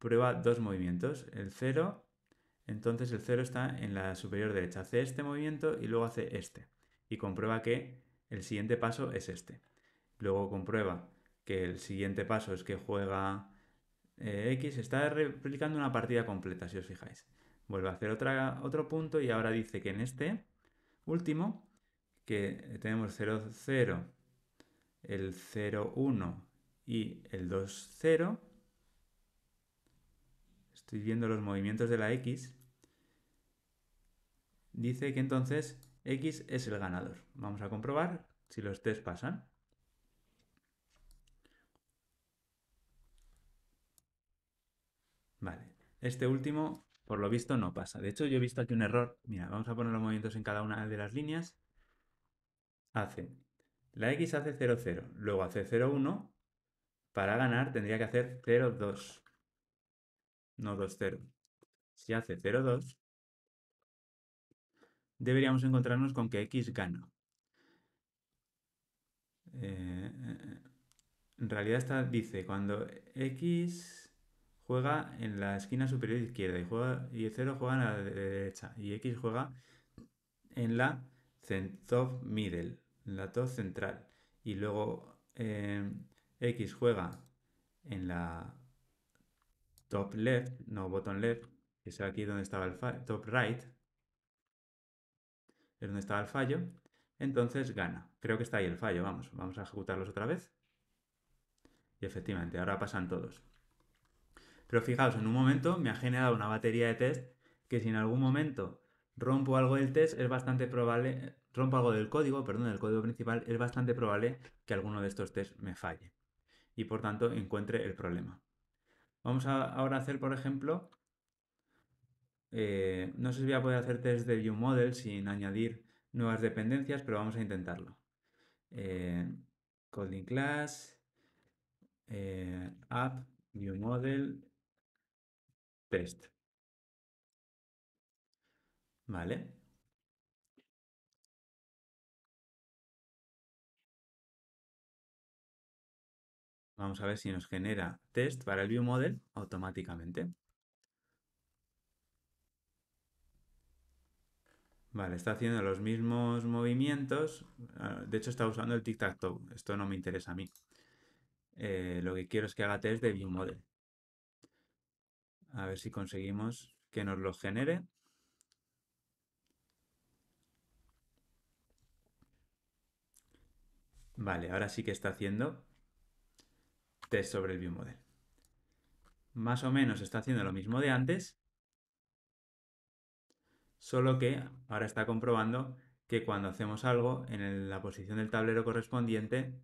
prueba dos movimientos, el 0, entonces el 0 está en la superior derecha, hace este movimiento y luego hace este, y comprueba que el siguiente paso es este. Luego comprueba que el siguiente paso es que juega eh, X, está replicando una partida completa, si os fijáis. Vuelve a hacer otro punto y ahora dice que en este último, que tenemos 0, 0, el 0, 1 y el 2, 0, estoy viendo los movimientos de la X, dice que entonces X es el ganador. Vamos a comprobar si los test pasan. Vale, este último por lo visto no pasa. De hecho yo he visto aquí un error. Mira, vamos a poner los movimientos en cada una de las líneas. Hace, la X hace 0, 0, luego hace 0, 1, para ganar tendría que hacer 0, 2 no 2 0. Si hace 0, 2, deberíamos encontrarnos con que x gana. Eh, eh, eh, en realidad esta dice cuando x juega en la esquina superior izquierda y, juega, y 0 juega en la derecha y x juega en la top middle, en la top central y luego x juega en la top left, no, botón left, que es aquí donde estaba el fallo, top right, es donde estaba el fallo, entonces gana. Creo que está ahí el fallo, vamos, vamos a ejecutarlos otra vez. Y efectivamente, ahora pasan todos. Pero fijaos, en un momento me ha generado una batería de test que si en algún momento rompo algo del test, es bastante probable, rompo algo del código, perdón, del código principal, es bastante probable que alguno de estos test me falle. Y por tanto encuentre el problema. Vamos a ahora a hacer, por ejemplo, eh, no sé si voy a poder hacer test de view model sin añadir nuevas dependencias, pero vamos a intentarlo. Eh, coding class, eh, app, view model, test. Vale. Vamos a ver si nos genera test para el ViewModel automáticamente. Vale, está haciendo los mismos movimientos. Ah, de hecho, está usando el tic-tac-toe. Esto no me interesa a mí. Eh, lo que quiero es que haga test de ViewModel. A ver si conseguimos que nos lo genere. Vale, ahora sí que está haciendo test sobre el view model. Más o menos está haciendo lo mismo de antes, solo que ahora está comprobando que cuando hacemos algo en la posición del tablero correspondiente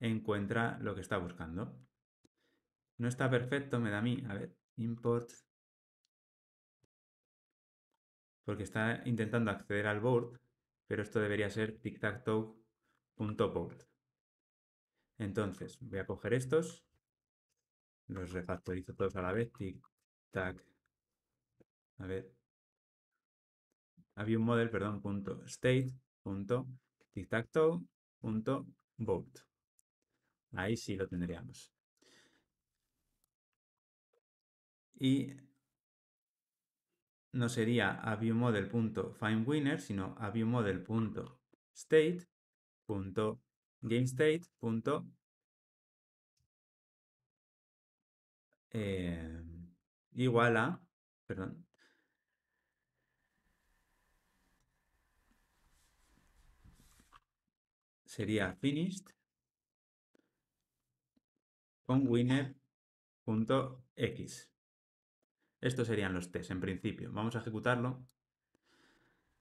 encuentra lo que está buscando. No está perfecto, me da a mí, a ver, import, porque está intentando acceder al board, pero esto debería ser tic-tac-toe.board. Entonces, voy a coger estos, los refactorizo todos a la vez, tic, tac. A ver. Había un model, perdón, punto state, punto tic tac punto Ahí sí lo tendríamos. Y no sería a sino a GameState. Punto, em, igual a, perdón, sería finished con winner.x. Estos serían los tests en principio. Vamos a ejecutarlo.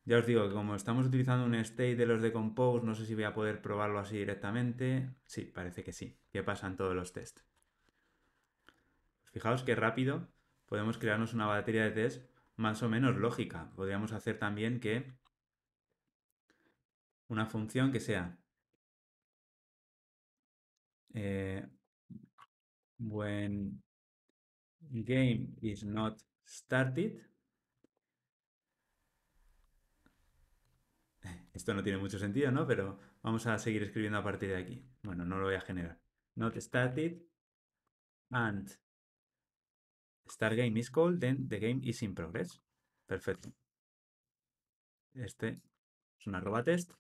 Ya os digo que como estamos utilizando un state de los de Compose, no sé si voy a poder probarlo así directamente. Sí, parece que sí, que pasan todos los tests. Fijaos qué rápido podemos crearnos una batería de test más o menos lógica. Podríamos hacer también que una función que sea eh, game is not started esto no tiene mucho sentido, ¿no? Pero vamos a seguir escribiendo a partir de aquí. Bueno, no lo voy a generar. Not started and start game is called, then the game is in progress. Perfecto. Este es un arroba test.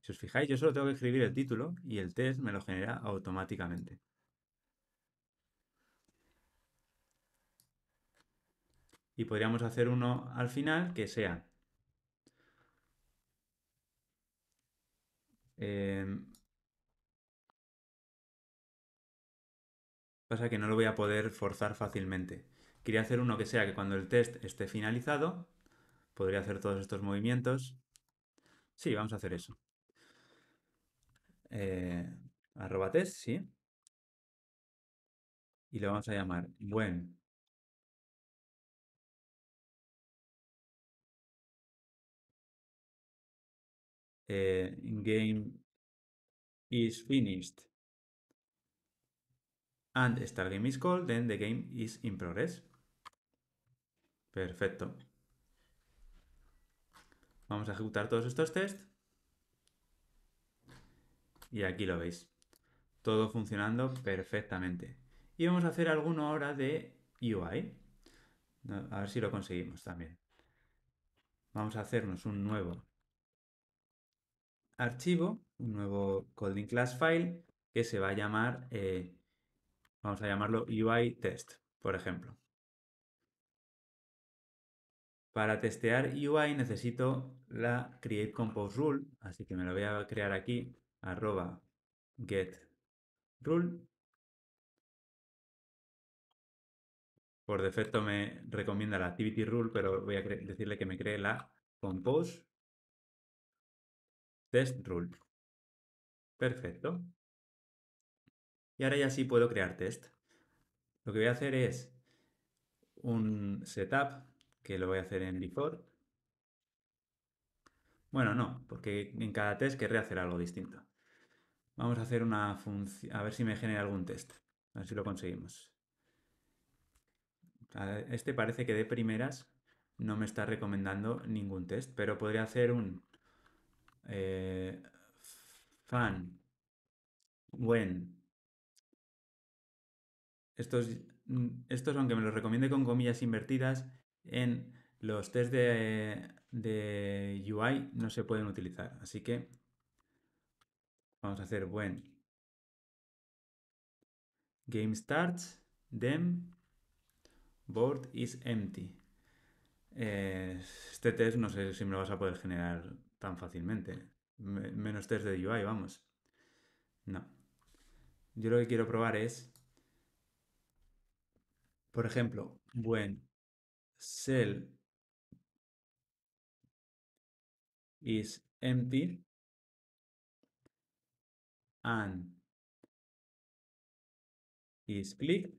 Si os fijáis, yo solo tengo que escribir el título y el test me lo genera automáticamente. Y podríamos hacer uno al final que sea Em, pasa que no lo voy a poder forzar fácilmente. Quería hacer uno que sea que cuando el test esté finalizado, podría hacer todos estos movimientos. Sí, vamos a hacer eso. Eh, arroba test, sí. Y lo vamos a llamar buen Eh, game is finished and start game is called, then the game is in progress. Perfecto. Vamos a ejecutar todos estos tests. Y aquí lo veis. Todo funcionando perfectamente. Y vamos a hacer alguno ahora de UI. A ver si lo conseguimos también. Vamos a hacernos un nuevo archivo, un nuevo coding class file que se va a llamar, eh, vamos a llamarlo UI test, por ejemplo. Para testear UI necesito la create compose rule, así que me lo voy a crear aquí, arroba get rule. Por defecto me recomienda la activity rule, pero voy a decirle que me cree la compose test rule. Perfecto. Y ahora ya sí puedo crear test. Lo que voy a hacer es un setup, que lo voy a hacer en before. Bueno, no, porque en cada test querré hacer algo distinto. Vamos a hacer una función, a ver si me genera algún test. A ver si lo conseguimos. Este parece que de primeras no me está recomendando ningún test, pero podría hacer un eh, fan, when. Estos, mm, estos, aunque me los recomiende con comillas invertidas, en los test de, de UI no se pueden utilizar. Así que vamos a hacer when game starts, then board is empty. Eh, este test no sé si me lo vas a poder generar tan fácilmente. menos test de UI, vamos. No. Yo lo que quiero probar es, por ejemplo, buen cell is empty and is click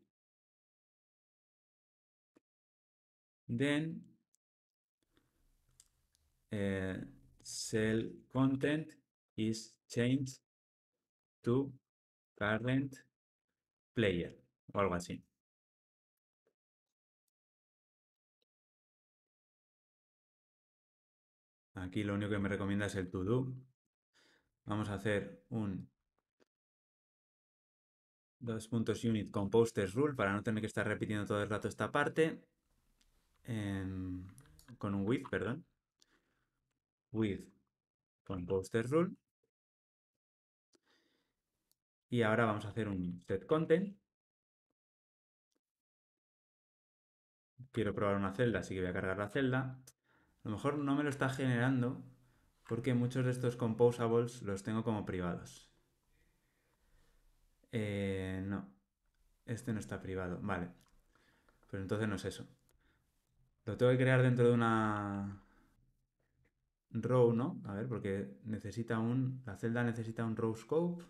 then eh, cell content is changed to current player o algo así. Aquí lo único que me recomienda es el to do. Vamos a hacer un dos puntos unit composters rule para no tener que estar repitiendo todo el rato esta parte. Em, con un width perdón with con rule. Y ahora vamos a hacer un set content. Quiero probar una celda, así que voy a cargar la celda. A lo mejor no me lo está generando porque muchos de estos composables los tengo como privados. Eh, no, este no está privado. Vale, pero entonces no es eso. Lo tengo que crear dentro de una row, ¿no? A ver, porque necesita un, la celda necesita un row scope.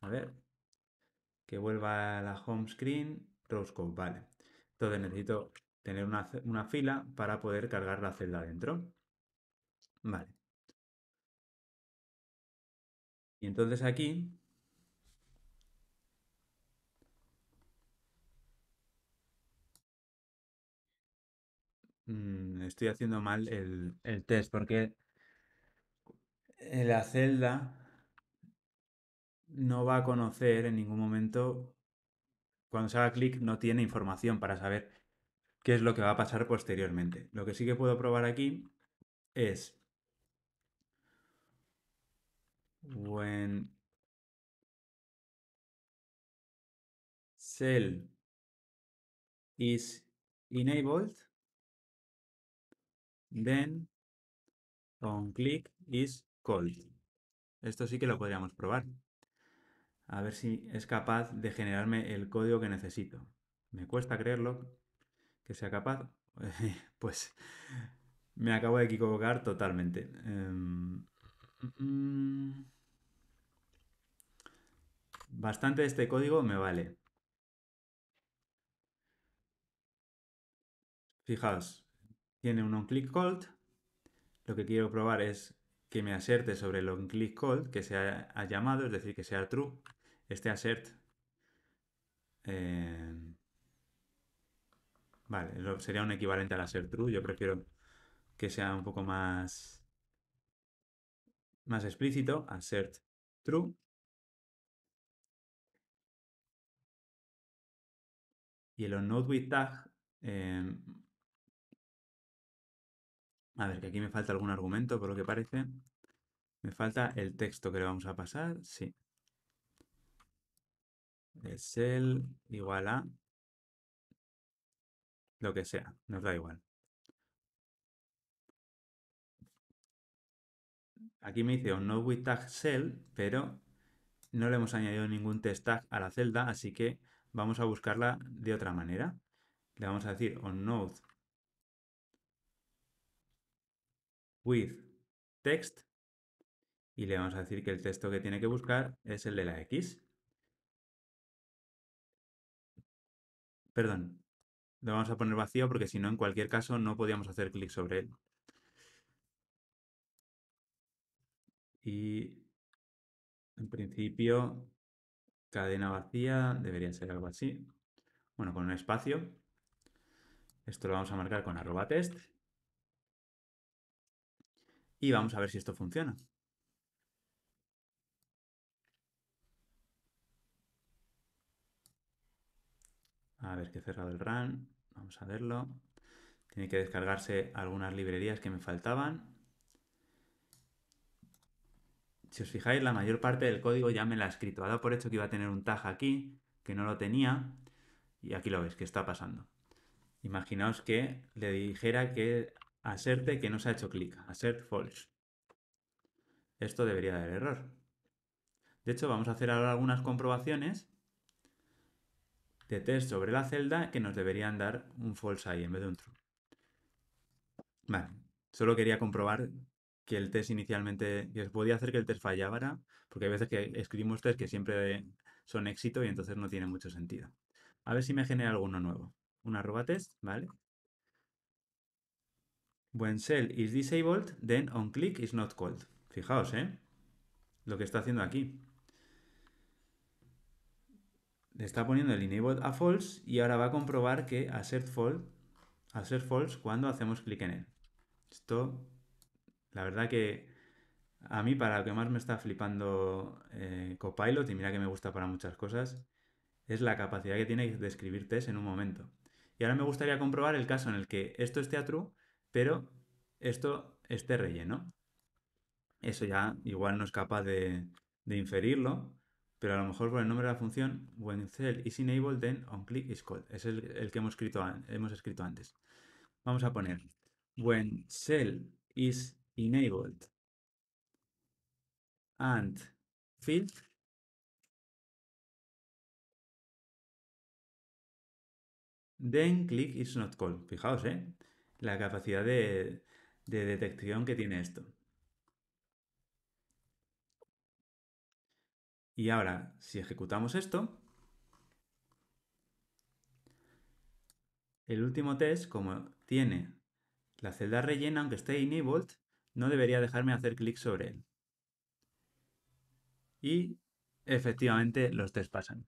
A ver, que vuelva a la home screen, row scope, vale. Entonces necesito tener una, fila para poder cargar la celda dentro. Vale. Y entonces aquí mm, estoy haciendo mal el, test porque la celda no va a conocer en ningún momento, cuando se haga clic, no tiene información para saber qué es lo que va a pasar posteriormente. Lo que sí que puedo probar aquí es when cell is enabled, then on click is cold. Esto sí que lo podríamos probar. A ver si es capaz de generarme el código que necesito. Me cuesta creerlo que sea capaz. pues me acabo de equivocar totalmente. Em, mm, mm. bastante de este código me vale. Fijaos, tiene un onClickCold. Lo que quiero probar es que me aserte sobre el click call que se ha, llamado, es decir, que sea true. Este assert. Eh, vale, sería un equivalente al assert true. Yo prefiero que sea un poco más, más explícito. Assert true. Y el with tag eh, a ver, que aquí me falta algún argumento, por lo que parece. Me falta el texto que le vamos a pasar, sí. Es igual a lo que sea, nos da igual. Aquí me dice un with tag pero no le hemos añadido ningún test tag a la celda, así que vamos a buscarla de otra manera. Le vamos a decir on with text y le vamos a decir que el texto que tiene que buscar es el de la X. Perdón, lo vamos a poner vacío porque si no, en cualquier caso, no podíamos hacer clic sobre él. Y en principio, cadena vacía debería ser algo así. Bueno, con un espacio. Esto lo vamos a marcar con arroba test y vamos a ver si esto funciona. A ver que he cerrado el run. Vamos a verlo. Tiene que descargarse algunas librerías que me faltaban. Si os fijáis, la mayor parte del código ya me la ha escrito. Ha dado por hecho que iba a tener un tag aquí, que no lo tenía. Y aquí lo veis, que está pasando. Imaginaos que le dijera que Aserte que no se ha hecho clic. Assert false. Esto debería dar error. De hecho, vamos a hacer ahora algunas comprobaciones de test sobre la celda que nos deberían dar un false ahí en vez de un true. Vale, solo quería comprobar que el test inicialmente, que podía hacer que el test fallara, porque hay veces que escribimos test que siempre son éxito y entonces no tiene mucho sentido. A ver si me genera alguno nuevo. Un arroba test, ¿vale? When cell is disabled, then on click is not called. Fijaos, ¿eh? Lo que está haciendo aquí. Le está poniendo el enabled a false y ahora va a comprobar que assert false, false cuando hacemos clic en él. Esto, la verdad que a mí para lo que más me está flipando eh, Copilot, y mira que me gusta para muchas cosas, es la capacidad que tiene de escribir test en un momento. Y ahora me gustaría comprobar el caso en el que esto esté a true pero esto este relleno. Eso ya igual no es capaz de, de inferirlo, pero a lo mejor por el nombre de la función, when cell is enabled, then click is called. Es el, que hemos escrito, hemos escrito antes. Vamos a poner when cell is enabled and field then click is not called. Fijaos, ¿eh? la capacidad de, detección que tiene esto. Y ahora, si ejecutamos esto, el último test, como tiene la celda rellena, aunque esté enabled, no debería dejarme hacer clic sobre él. Y efectivamente los test pasan.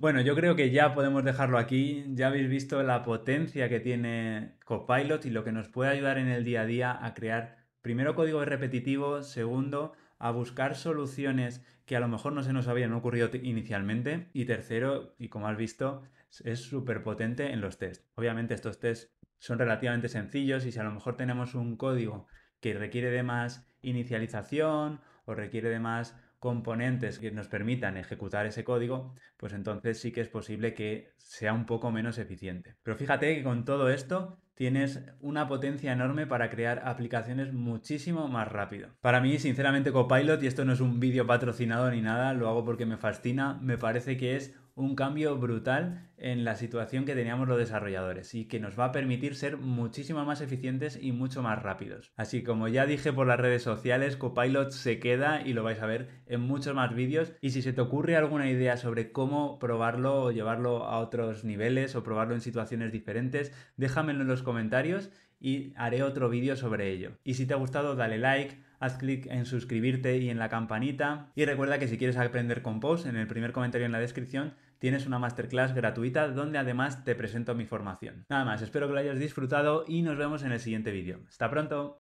Bueno, yo creo que ya podemos dejarlo aquí. Ya habéis visto la potencia que tiene Copilot y lo que nos puede ayudar en el día a día a crear, primero, código repetitivo, segundo, a buscar soluciones que a lo mejor no se nos habían ocurrido inicialmente. Y tercero, y como has visto, es súper potente en los tests. Obviamente estos tests son relativamente sencillos y si a lo mejor tenemos un código que requiere de más inicialización o requiere de más componentes que nos permitan ejecutar ese código, pues entonces sí que es posible que sea un poco menos eficiente. Pero fíjate que con todo esto tienes una potencia enorme para crear aplicaciones muchísimo más rápido. Para mí, sinceramente, Copilot, y esto no es un vídeo patrocinado ni nada, lo hago porque me fascina, me parece que es un cambio brutal en la situación que teníamos los desarrolladores y que nos va a permitir ser muchísimo más eficientes y mucho más rápidos. Así como ya dije por las redes sociales, Copilot se queda y lo vais a ver en muchos más vídeos y si se te ocurre alguna idea sobre cómo probarlo o llevarlo a otros niveles o probarlo en situaciones diferentes, déjamelo en los comentarios y haré otro vídeo sobre ello. Y si te ha gustado, dale like haz clic en suscribirte y en la campanita. Y recuerda que si quieres aprender con Post, en el primer comentario en la descripción tienes una masterclass gratuita donde además te presento mi formación. Nada más, espero que lo hayas disfrutado y nos vemos en el siguiente vídeo. ¡Hasta pronto!